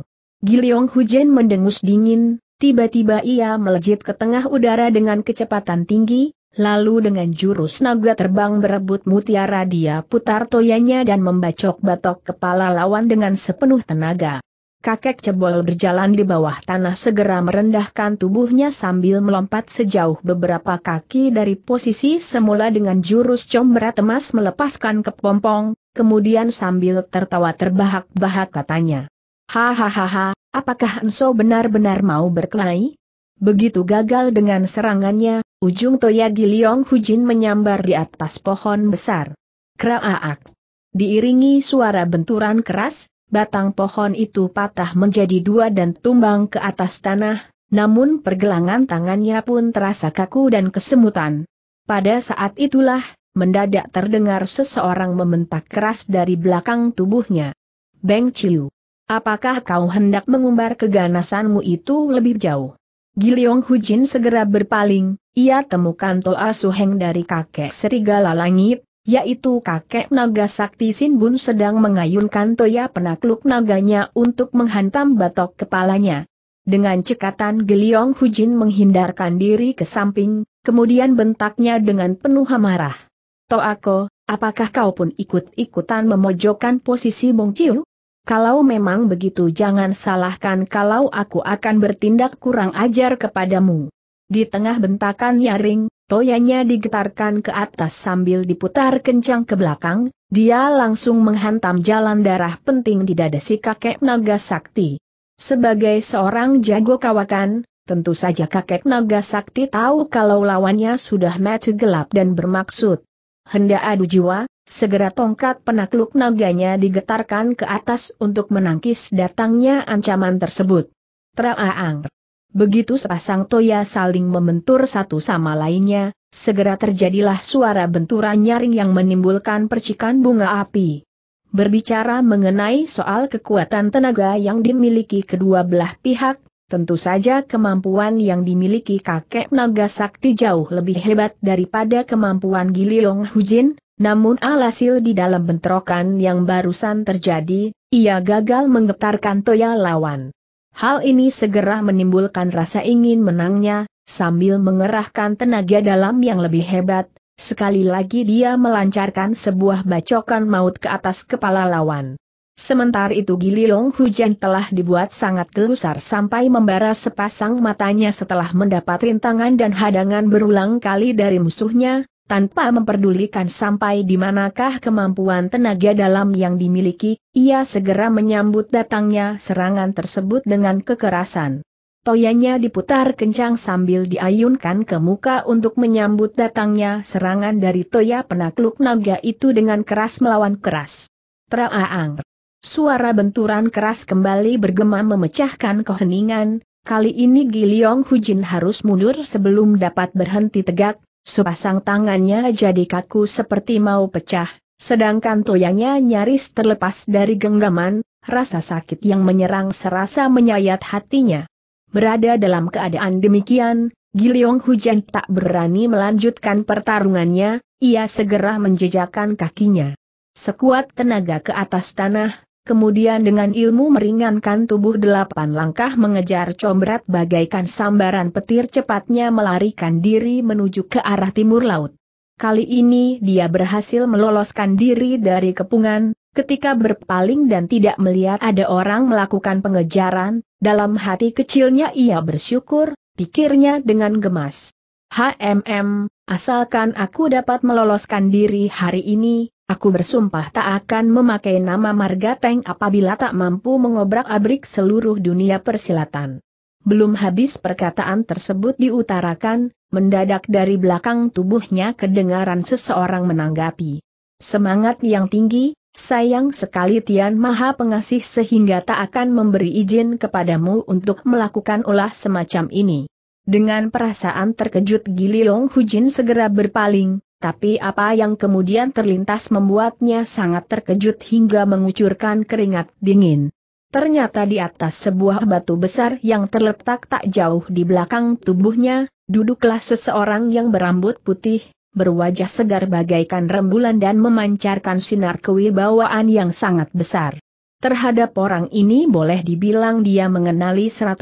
Giliong Hujen mendengus dingin, Tiba-tiba ia melejit ke tengah udara dengan kecepatan tinggi, lalu dengan jurus naga terbang berebut mutiara dia putar toyanya dan membacok-batok kepala lawan dengan sepenuh tenaga. Kakek cebol berjalan di bawah tanah segera merendahkan tubuhnya sambil melompat sejauh beberapa kaki dari posisi semula dengan jurus combrat emas melepaskan kepompong, kemudian sambil tertawa terbahak-bahak katanya. Hahaha, apakah Enso benar-benar mau berkelahi? Begitu gagal dengan serangannya, ujung toyagi Liong Hujin menyambar di atas pohon besar. Kraaak. Diiringi suara benturan keras, batang pohon itu patah menjadi dua dan tumbang ke atas tanah, namun pergelangan tangannya pun terasa kaku dan kesemutan. Pada saat itulah, mendadak terdengar seseorang membentak keras dari belakang tubuhnya. Beng Chiu. Apakah kau hendak mengumbar keganasanmu itu lebih jauh? Giliong Hujin segera berpaling, ia temukan Toa Suheng dari kakek Serigala Langit, yaitu kakek naga sakti Sinbun sedang mengayunkan toya penakluk naganya untuk menghantam batok kepalanya. Dengan cekatan Giliong Hujin menghindarkan diri ke samping, kemudian bentaknya dengan penuh amarah. Toako, apakah kau pun ikut-ikutan memojokkan posisi Bong Chiu? Kalau memang begitu jangan salahkan kalau aku akan bertindak kurang ajar kepadamu. Di tengah bentakan Yaring, toyanya digetarkan ke atas sambil diputar kencang ke belakang, dia langsung menghantam jalan darah penting di dada si kakek naga sakti. Sebagai seorang jago kawakan, tentu saja kakek naga sakti tahu kalau lawannya sudah mati gelap dan bermaksud. Hendak adu jiwa, Segera tongkat penakluk naganya digetarkan ke atas untuk menangkis datangnya ancaman tersebut. Traaang. Begitu sepasang toya saling membentur satu sama lainnya, segera terjadilah suara benturan nyaring yang menimbulkan percikan bunga api. Berbicara mengenai soal kekuatan tenaga yang dimiliki kedua belah pihak, tentu saja kemampuan yang dimiliki kakek naga sakti jauh lebih hebat daripada kemampuan Giliong Hujin, namun alhasil di dalam bentrokan yang barusan terjadi, ia gagal menggetarkan toya lawan. Hal ini segera menimbulkan rasa ingin menangnya, sambil mengerahkan tenaga dalam yang lebih hebat, sekali lagi dia melancarkan sebuah bacokan maut ke atas kepala lawan. Sementara itu Giliong Hujan telah dibuat sangat gelusar sampai membara sepasang matanya setelah mendapat rintangan dan hadangan berulang kali dari musuhnya, tanpa memperdulikan sampai di manakah kemampuan tenaga dalam yang dimiliki, ia segera menyambut datangnya serangan tersebut dengan kekerasan. Toyanya diputar kencang sambil diayunkan ke muka untuk menyambut datangnya serangan dari toya penakluk naga itu dengan keras melawan keras. Traaang. Suara benturan keras kembali bergema memecahkan keheningan, kali ini Giliong Hujin harus mundur sebelum dapat berhenti tegak, Sepasang tangannya jadi kaku seperti mau pecah, sedangkan toyangnya nyaris terlepas dari genggaman, rasa sakit yang menyerang serasa menyayat hatinya. Berada dalam keadaan demikian, Giliong Hujan tak berani melanjutkan pertarungannya, ia segera menjejakkan kakinya. Sekuat tenaga ke atas tanah, kemudian dengan ilmu meringankan tubuh delapan langkah mengejar combrat bagaikan sambaran petir cepatnya melarikan diri menuju ke arah timur laut. Kali ini dia berhasil meloloskan diri dari kepungan, ketika berpaling dan tidak melihat ada orang melakukan pengejaran, dalam hati kecilnya ia bersyukur, pikirnya dengan gemas. HMM, asalkan aku dapat meloloskan diri hari ini, Aku bersumpah tak akan memakai nama Marga Teng apabila tak mampu mengobrak-abrik seluruh dunia persilatan. Belum habis perkataan tersebut diutarakan, mendadak dari belakang tubuhnya kedengaran seseorang menanggapi. Semangat yang tinggi, sayang sekali Tian Maha Pengasih sehingga tak akan memberi izin kepadamu untuk melakukan ulah semacam ini. Dengan perasaan terkejut Gili Hujin segera berpaling, tapi apa yang kemudian terlintas membuatnya sangat terkejut hingga mengucurkan keringat dingin. Ternyata di atas sebuah batu besar yang terletak tak jauh di belakang tubuhnya, duduklah seseorang yang berambut putih, berwajah segar bagaikan rembulan dan memancarkan sinar kewibawaan yang sangat besar. Terhadap orang ini boleh dibilang dia mengenali 100%,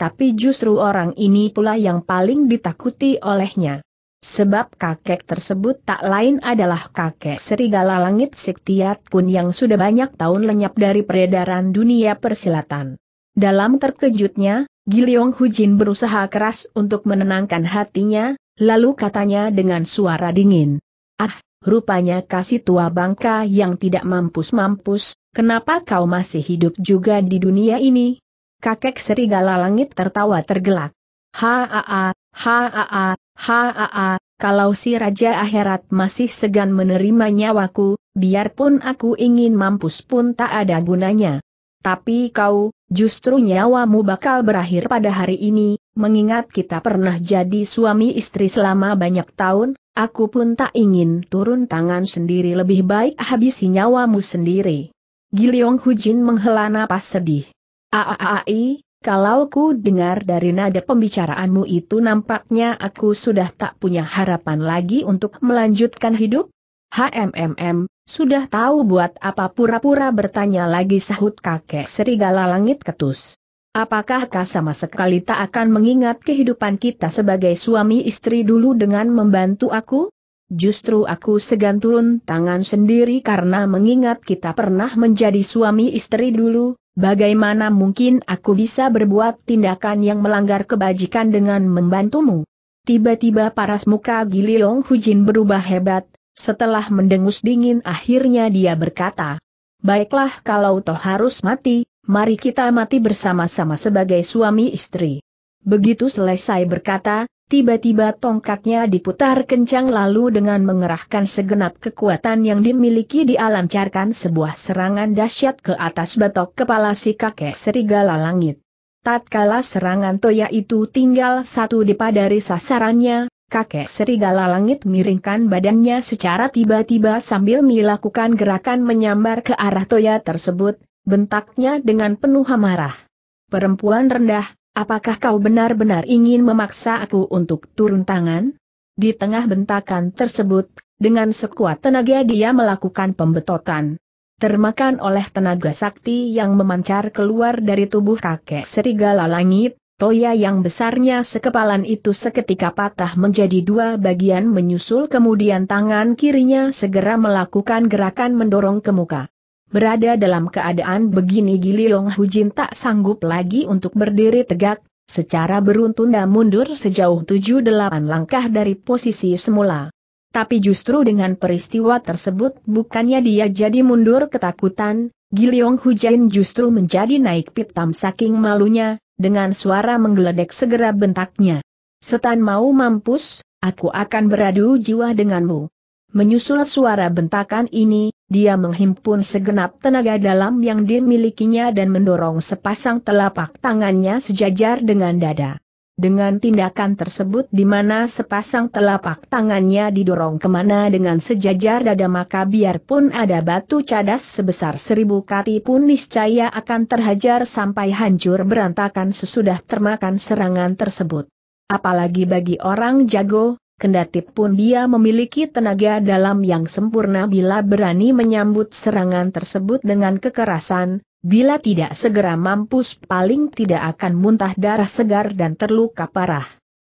tapi justru orang ini pula yang paling ditakuti olehnya. Sebab kakek tersebut tak lain adalah kakek serigala langit Siktiat Kun yang sudah banyak tahun lenyap dari peredaran dunia persilatan. Dalam terkejutnya, Giliong Hujin berusaha keras untuk menenangkan hatinya, lalu katanya dengan suara dingin. Ah, rupanya kasih tua bangka yang tidak mampus-mampus, kenapa kau masih hidup juga di dunia ini? Kakek serigala langit tertawa tergelak. Haa, haa, Haa, kalau si Raja Akhirat masih segan menerima nyawaku, biarpun aku ingin mampus pun tak ada gunanya. Tapi kau, justru nyawamu bakal berakhir pada hari ini, mengingat kita pernah jadi suami istri selama banyak tahun, aku pun tak ingin turun tangan sendiri lebih baik habisi nyawamu sendiri. Giliong Hujin menghela napas sedih. Aaai, kalau ku dengar dari nada pembicaraanmu itu nampaknya aku sudah tak punya harapan lagi untuk melanjutkan hidup? HMMM, sudah tahu buat apa pura-pura bertanya lagi sahut kakek serigala langit ketus. Apakah kau sama sekali tak akan mengingat kehidupan kita sebagai suami istri dulu dengan membantu aku? Justru aku segan turun tangan sendiri karena mengingat kita pernah menjadi suami istri dulu, Bagaimana mungkin aku bisa berbuat tindakan yang melanggar kebajikan dengan membantumu? Tiba-tiba paras muka Gili Long Hujin berubah hebat, setelah mendengus dingin akhirnya dia berkata, Baiklah kalau toh harus mati, mari kita mati bersama-sama sebagai suami istri. Begitu selesai berkata, tiba-tiba tongkatnya diputar kencang lalu dengan mengerahkan segenap kekuatan yang dimiliki dialancarkan sebuah serangan dahsyat ke atas batok kepala si kakek serigala langit. Tatkala serangan toya itu tinggal satu dipadari sasarannya, kakek serigala langit miringkan badannya secara tiba-tiba sambil melakukan gerakan menyambar ke arah toya tersebut, bentaknya dengan penuh amarah. Perempuan rendah, Apakah kau benar-benar ingin memaksa aku untuk turun tangan? Di tengah bentakan tersebut, dengan sekuat tenaga dia melakukan pembetotan. Termakan oleh tenaga sakti yang memancar keluar dari tubuh kakek serigala langit, toya yang besarnya sekepalan itu seketika patah menjadi dua bagian menyusul kemudian tangan kirinya segera melakukan gerakan mendorong ke muka. Berada dalam keadaan begini Hu Hujin tak sanggup lagi untuk berdiri tegak, secara beruntun dan mundur sejauh 7-8 langkah dari posisi semula. Tapi justru dengan peristiwa tersebut bukannya dia jadi mundur ketakutan, Giliong Hujain justru menjadi naik pitam saking malunya, dengan suara menggeledek segera bentaknya. Setan mau mampus, aku akan beradu jiwa denganmu. Menyusul suara bentakan ini, dia menghimpun segenap tenaga dalam yang dimilikinya dan mendorong sepasang telapak tangannya sejajar dengan dada. Dengan tindakan tersebut di mana sepasang telapak tangannya didorong kemana dengan sejajar dada maka biarpun ada batu cadas sebesar seribu kati pun niscaya akan terhajar sampai hancur berantakan sesudah termakan serangan tersebut. Apalagi bagi orang jago, Kendati pun dia memiliki tenaga dalam yang sempurna bila berani menyambut serangan tersebut dengan kekerasan, bila tidak segera mampus paling tidak akan muntah darah segar dan terluka parah.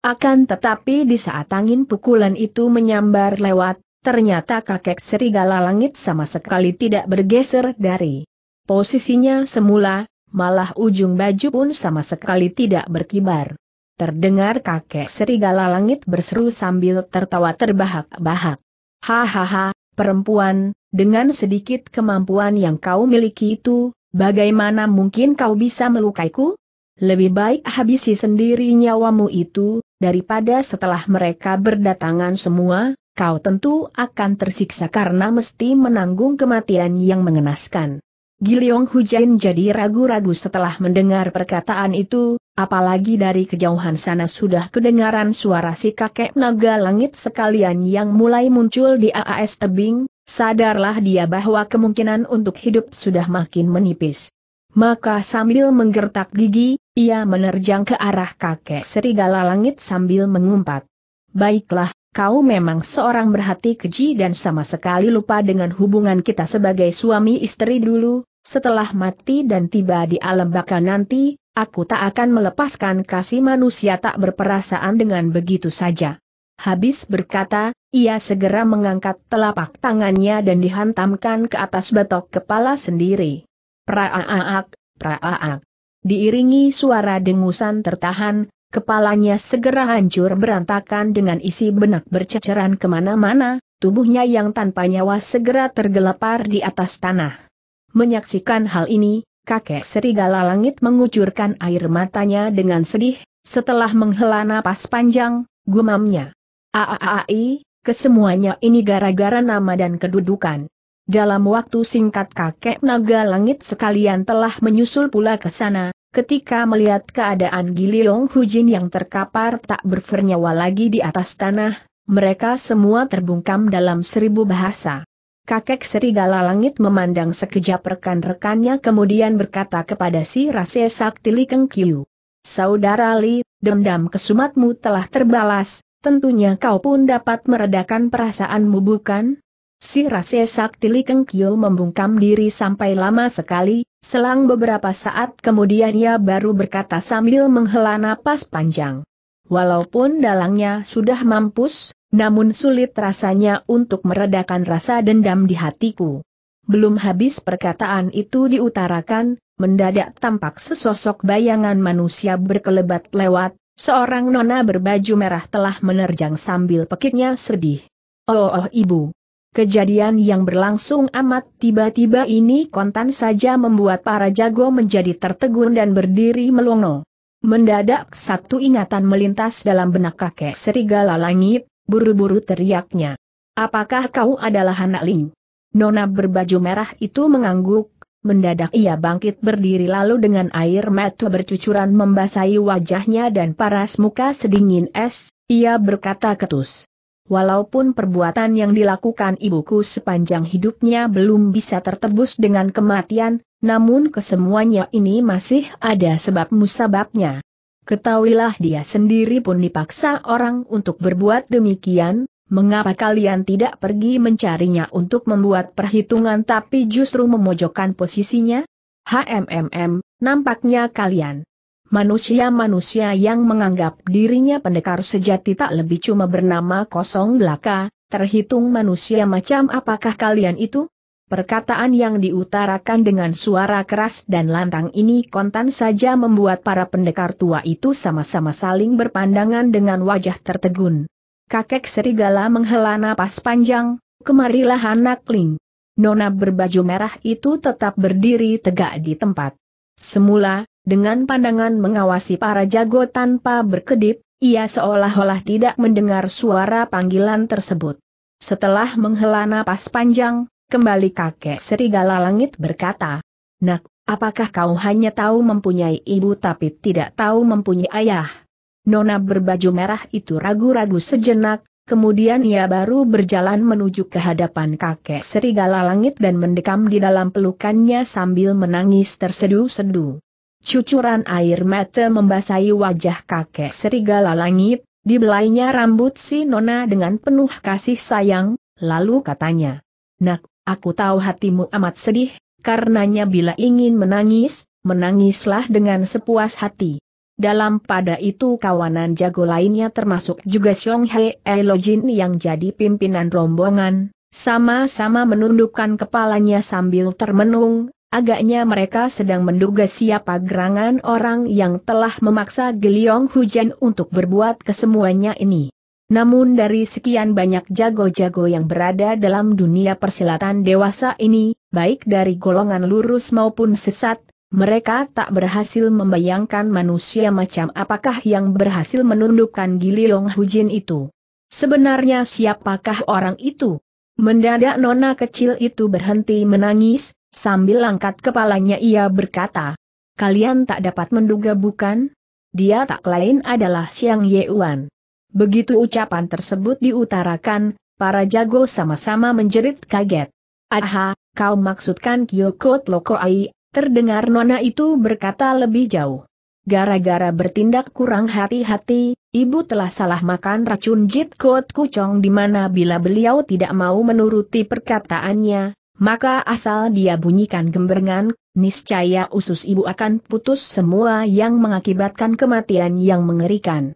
Akan tetapi di saat angin pukulan itu menyambar lewat, ternyata kakek serigala langit sama sekali tidak bergeser dari posisinya semula, malah ujung baju pun sama sekali tidak berkibar. Terdengar kakek serigala langit berseru sambil tertawa terbahak-bahak. Hahaha, perempuan, dengan sedikit kemampuan yang kau miliki itu, bagaimana mungkin kau bisa melukaiku? Lebih baik habisi sendiri nyawamu itu, daripada setelah mereka berdatangan semua, kau tentu akan tersiksa karena mesti menanggung kematian yang mengenaskan. Giliong Hujan jadi ragu-ragu setelah mendengar perkataan itu, apalagi dari kejauhan sana sudah kedengaran suara si kakek naga langit sekalian yang mulai muncul di AAS tebing, sadarlah dia bahwa kemungkinan untuk hidup sudah makin menipis. Maka sambil menggertak gigi, ia menerjang ke arah kakek serigala langit sambil mengumpat. Baiklah, kau memang seorang berhati keji dan sama sekali lupa dengan hubungan kita sebagai suami istri dulu, setelah mati dan tiba di alam baka nanti, Aku tak akan melepaskan kasih manusia tak berperasaan dengan begitu saja. Habis berkata, ia segera mengangkat telapak tangannya dan dihantamkan ke atas batok kepala sendiri. Praaak, praaak. Diiringi suara dengusan tertahan, kepalanya segera hancur berantakan dengan isi benak berceceran kemana-mana, tubuhnya yang tanpa nyawa segera tergelepar di atas tanah. Menyaksikan hal ini, kakek serigala langit mengucurkan air matanya dengan sedih, setelah menghela napas panjang, gumamnya. Aaai, kesemuanya ini gara-gara nama dan kedudukan. Dalam waktu singkat kakek naga langit sekalian telah menyusul pula ke sana, ketika melihat keadaan Giliong Hujin yang terkapar tak bernyawa lagi di atas tanah, mereka semua terbungkam dalam seribu bahasa. Kakek Serigala Langit memandang sekejap rekan-rekannya kemudian berkata kepada si Rase Sakti Li Keng Saudara Li, dendam kesumatmu telah terbalas, tentunya kau pun dapat meredakan perasaanmu bukan? Si Rase Sakti Li Keng membungkam diri sampai lama sekali, selang beberapa saat kemudian ia baru berkata sambil menghela napas panjang. Walaupun dalangnya sudah mampus, namun sulit rasanya untuk meredakan rasa dendam di hatiku. Belum habis perkataan itu diutarakan, mendadak tampak sesosok bayangan manusia berkelebat lewat, seorang nona berbaju merah telah menerjang sambil pekiknya sedih. Oh, oh ibu, Kejadian yang berlangsung amat tiba-tiba ini kontan saja membuat para jago menjadi tertegun dan berdiri melongo. Mendadak satu ingatan melintas dalam benak kakek serigala langit, Buru-buru teriaknya. Apakah kau adalah anak Ling? Nona berbaju merah itu mengangguk, mendadak ia bangkit berdiri lalu dengan air mata bercucuran membasahi wajahnya dan paras muka sedingin es, ia berkata ketus. Walaupun perbuatan yang dilakukan ibuku sepanjang hidupnya belum bisa tertebus dengan kematian, namun kesemuanya ini masih ada sebab musababnya. Ketahuilah dia sendiri pun dipaksa orang untuk berbuat demikian, mengapa kalian tidak pergi mencarinya untuk membuat perhitungan tapi justru memojokkan posisinya? HMMM, nampaknya kalian. Manusia-manusia yang menganggap dirinya pendekar sejati tak lebih cuma bernama kosong belaka, terhitung manusia macam apakah kalian itu? Perkataan yang diutarakan dengan suara keras dan lantang ini kontan saja membuat para pendekar tua itu sama-sama saling berpandangan dengan wajah tertegun. Kakek serigala menghela napas panjang, kemarilah anak Ling. Nona berbaju merah itu tetap berdiri tegak di tempat. Semula, dengan pandangan mengawasi para jago tanpa berkedip, ia seolah-olah tidak mendengar suara panggilan tersebut. Setelah menghela napas panjang, Kembali kakek serigala langit berkata, Nak, apakah kau hanya tahu mempunyai ibu tapi tidak tahu mempunyai ayah? Nona berbaju merah itu ragu-ragu sejenak, kemudian ia baru berjalan menuju ke hadapan kakek serigala langit dan mendekam di dalam pelukannya sambil menangis tersedu sedu Cucuran air mata membasahi wajah kakek serigala langit, dibelainya rambut si Nona dengan penuh kasih sayang, lalu katanya, Nak, Aku tahu hatimu amat sedih, karenanya bila ingin menangis, menangislah dengan sepuas hati. Dalam pada itu kawanan jago lainnya termasuk juga Xiong He Elojin yang jadi pimpinan rombongan, sama-sama menundukkan kepalanya sambil termenung, agaknya mereka sedang menduga siapa gerangan orang yang telah memaksa Geliong Hujan untuk berbuat kesemuanya ini. Namun dari sekian banyak jago-jago yang berada dalam dunia persilatan dewasa ini, baik dari golongan lurus maupun sesat, mereka tak berhasil membayangkan manusia macam apakah yang berhasil menundukkan Giliong Hujin itu. Sebenarnya siapakah orang itu? Mendadak nona kecil itu berhenti menangis, sambil angkat kepalanya ia berkata, Kalian tak dapat menduga bukan? Dia tak lain adalah Xiang Yeuan. Begitu ucapan tersebut diutarakan, para jago sama-sama menjerit kaget. Aha, kau maksudkan Kyoko Tlokoai, terdengar nona itu berkata lebih jauh. Gara-gara bertindak kurang hati-hati, ibu telah salah makan racun Jit Kot Kucong di mana bila beliau tidak mau menuruti perkataannya, maka asal dia bunyikan gemberengan, niscaya usus ibu akan putus semua yang mengakibatkan kematian yang mengerikan.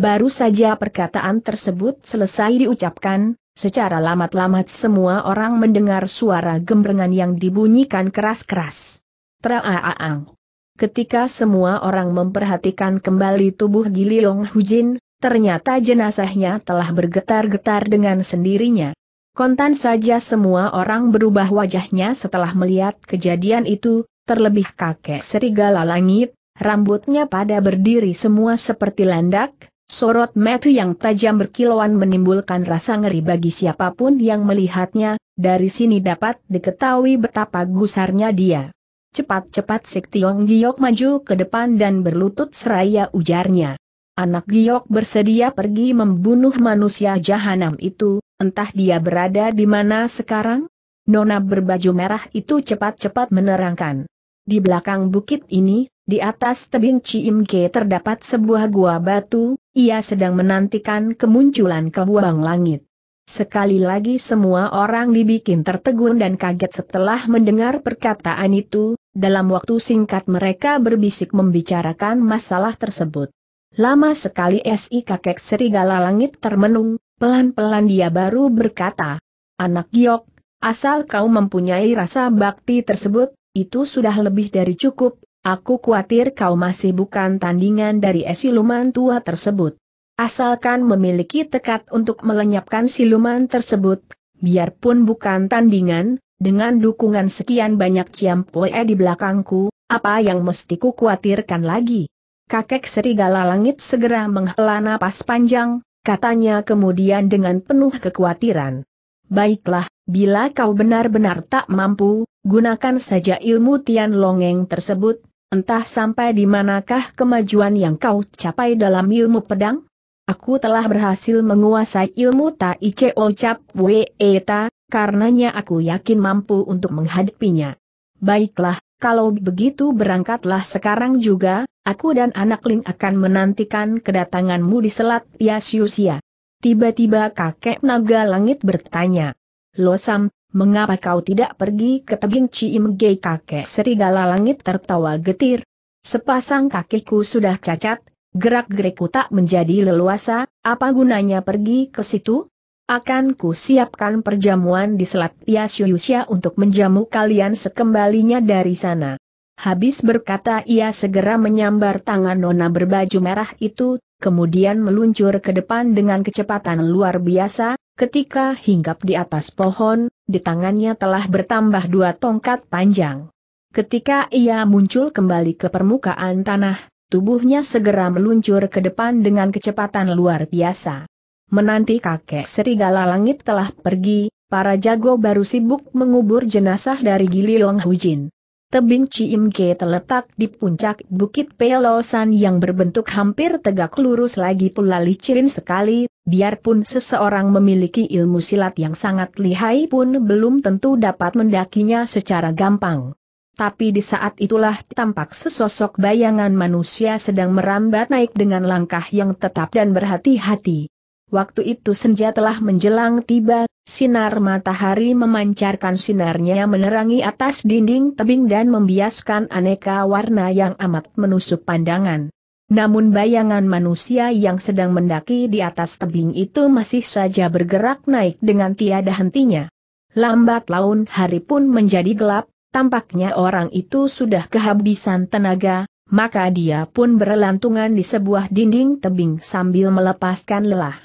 Baru saja perkataan tersebut selesai diucapkan, secara lamat-lamat semua orang mendengar suara gembrengan yang dibunyikan keras-keras. Traaang! Ketika semua orang memperhatikan kembali tubuh Giliong Hujin, ternyata jenazahnya telah bergetar-getar dengan sendirinya. Kontan saja semua orang berubah wajahnya setelah melihat kejadian itu, terlebih kakek serigala langit, rambutnya pada berdiri semua seperti landak, Sorot mata yang tajam berkilauan menimbulkan rasa ngeri bagi siapapun yang melihatnya, dari sini dapat diketahui betapa gusarnya dia. Cepat-cepat Sik Tiong Giok maju ke depan dan berlutut seraya ujarnya. Anak Giok bersedia pergi membunuh manusia jahanam itu, entah dia berada di mana sekarang? Nona berbaju merah itu cepat-cepat menerangkan. Di belakang bukit ini, di atas tebing Ciimke terdapat sebuah gua batu, ia sedang menantikan kemunculan kebuang langit. Sekali lagi semua orang dibikin tertegun dan kaget setelah mendengar perkataan itu, dalam waktu singkat mereka berbisik membicarakan masalah tersebut. Lama sekali si kakek serigala langit termenung, pelan-pelan dia baru berkata, Anak giok, asal kau mempunyai rasa bakti tersebut, itu sudah lebih dari cukup, Aku khawatir kau masih bukan tandingan dari eh, siluman tua tersebut. Asalkan memiliki tekad untuk melenyapkan siluman tersebut, biarpun bukan tandingan, dengan dukungan sekian banyak Ciampoe di belakangku, apa yang mesti ku khawatirkan lagi? Kakek Serigala Langit segera menghela napas panjang, katanya kemudian dengan penuh kekhawatiran. Baiklah, bila kau benar-benar tak mampu, gunakan saja ilmu Tian Longeng tersebut, Entah sampai di manakah kemajuan yang kau capai dalam ilmu pedang? Aku telah berhasil menguasai ilmu Tai Ocap Cap Weeta, karenanya aku yakin mampu untuk menghadapinya. Baiklah, kalau begitu berangkatlah sekarang juga, aku dan anak Ling akan menantikan kedatanganmu di Selat Piasiusia. Tiba-tiba kakek naga langit bertanya. Losam, Mengapa kau tidak pergi ke tebing Ciimge kakek serigala langit tertawa getir? Sepasang kakiku sudah cacat, gerak-gerikku tak menjadi leluasa, apa gunanya pergi ke situ? Akan ku siapkan perjamuan di Selat Piasyuyusya untuk menjamu kalian sekembalinya dari sana. Habis berkata ia segera menyambar tangan nona berbaju merah itu, kemudian meluncur ke depan dengan kecepatan luar biasa, Ketika hinggap di atas pohon, di tangannya telah bertambah dua tongkat panjang. Ketika ia muncul kembali ke permukaan tanah, tubuhnya segera meluncur ke depan dengan kecepatan luar biasa. Menanti kakek serigala langit telah pergi, para jago baru sibuk mengubur jenazah dari Gili Long Hujin tebing Ciimke terletak di puncak Bukit Pelosan yang berbentuk hampir tegak lurus lagi pula licin sekali, biarpun seseorang memiliki ilmu silat yang sangat lihai pun belum tentu dapat mendakinya secara gampang. Tapi di saat itulah tampak sesosok bayangan manusia sedang merambat naik dengan langkah yang tetap dan berhati-hati. Waktu itu senja telah menjelang tiba, Sinar matahari memancarkan sinarnya menerangi atas dinding tebing dan membiaskan aneka warna yang amat menusuk pandangan. Namun bayangan manusia yang sedang mendaki di atas tebing itu masih saja bergerak naik dengan tiada hentinya. Lambat laun hari pun menjadi gelap, tampaknya orang itu sudah kehabisan tenaga, maka dia pun berlantungan di sebuah dinding tebing sambil melepaskan lelah.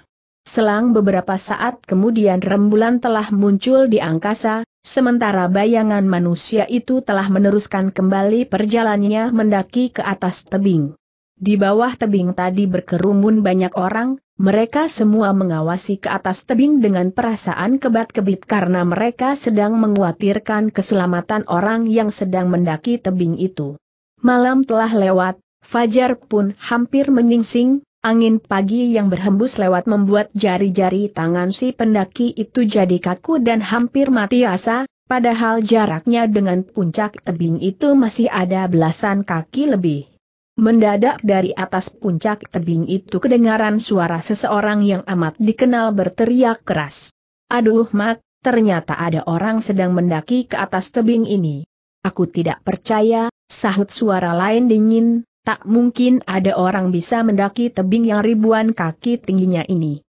Selang beberapa saat kemudian rembulan telah muncul di angkasa, sementara bayangan manusia itu telah meneruskan kembali perjalannya mendaki ke atas tebing. Di bawah tebing tadi berkerumun banyak orang, mereka semua mengawasi ke atas tebing dengan perasaan kebat-kebit karena mereka sedang menguatirkan keselamatan orang yang sedang mendaki tebing itu. Malam telah lewat, Fajar pun hampir menyingsing, Angin pagi yang berhembus lewat membuat jari-jari tangan si pendaki itu jadi kaku dan hampir mati asa, padahal jaraknya dengan puncak tebing itu masih ada belasan kaki lebih. Mendadak dari atas puncak tebing itu kedengaran suara seseorang yang amat dikenal berteriak keras. Aduh mak, ternyata ada orang sedang mendaki ke atas tebing ini. Aku tidak percaya, sahut suara lain dingin, Tak mungkin ada orang bisa mendaki tebing yang ribuan kaki tingginya ini.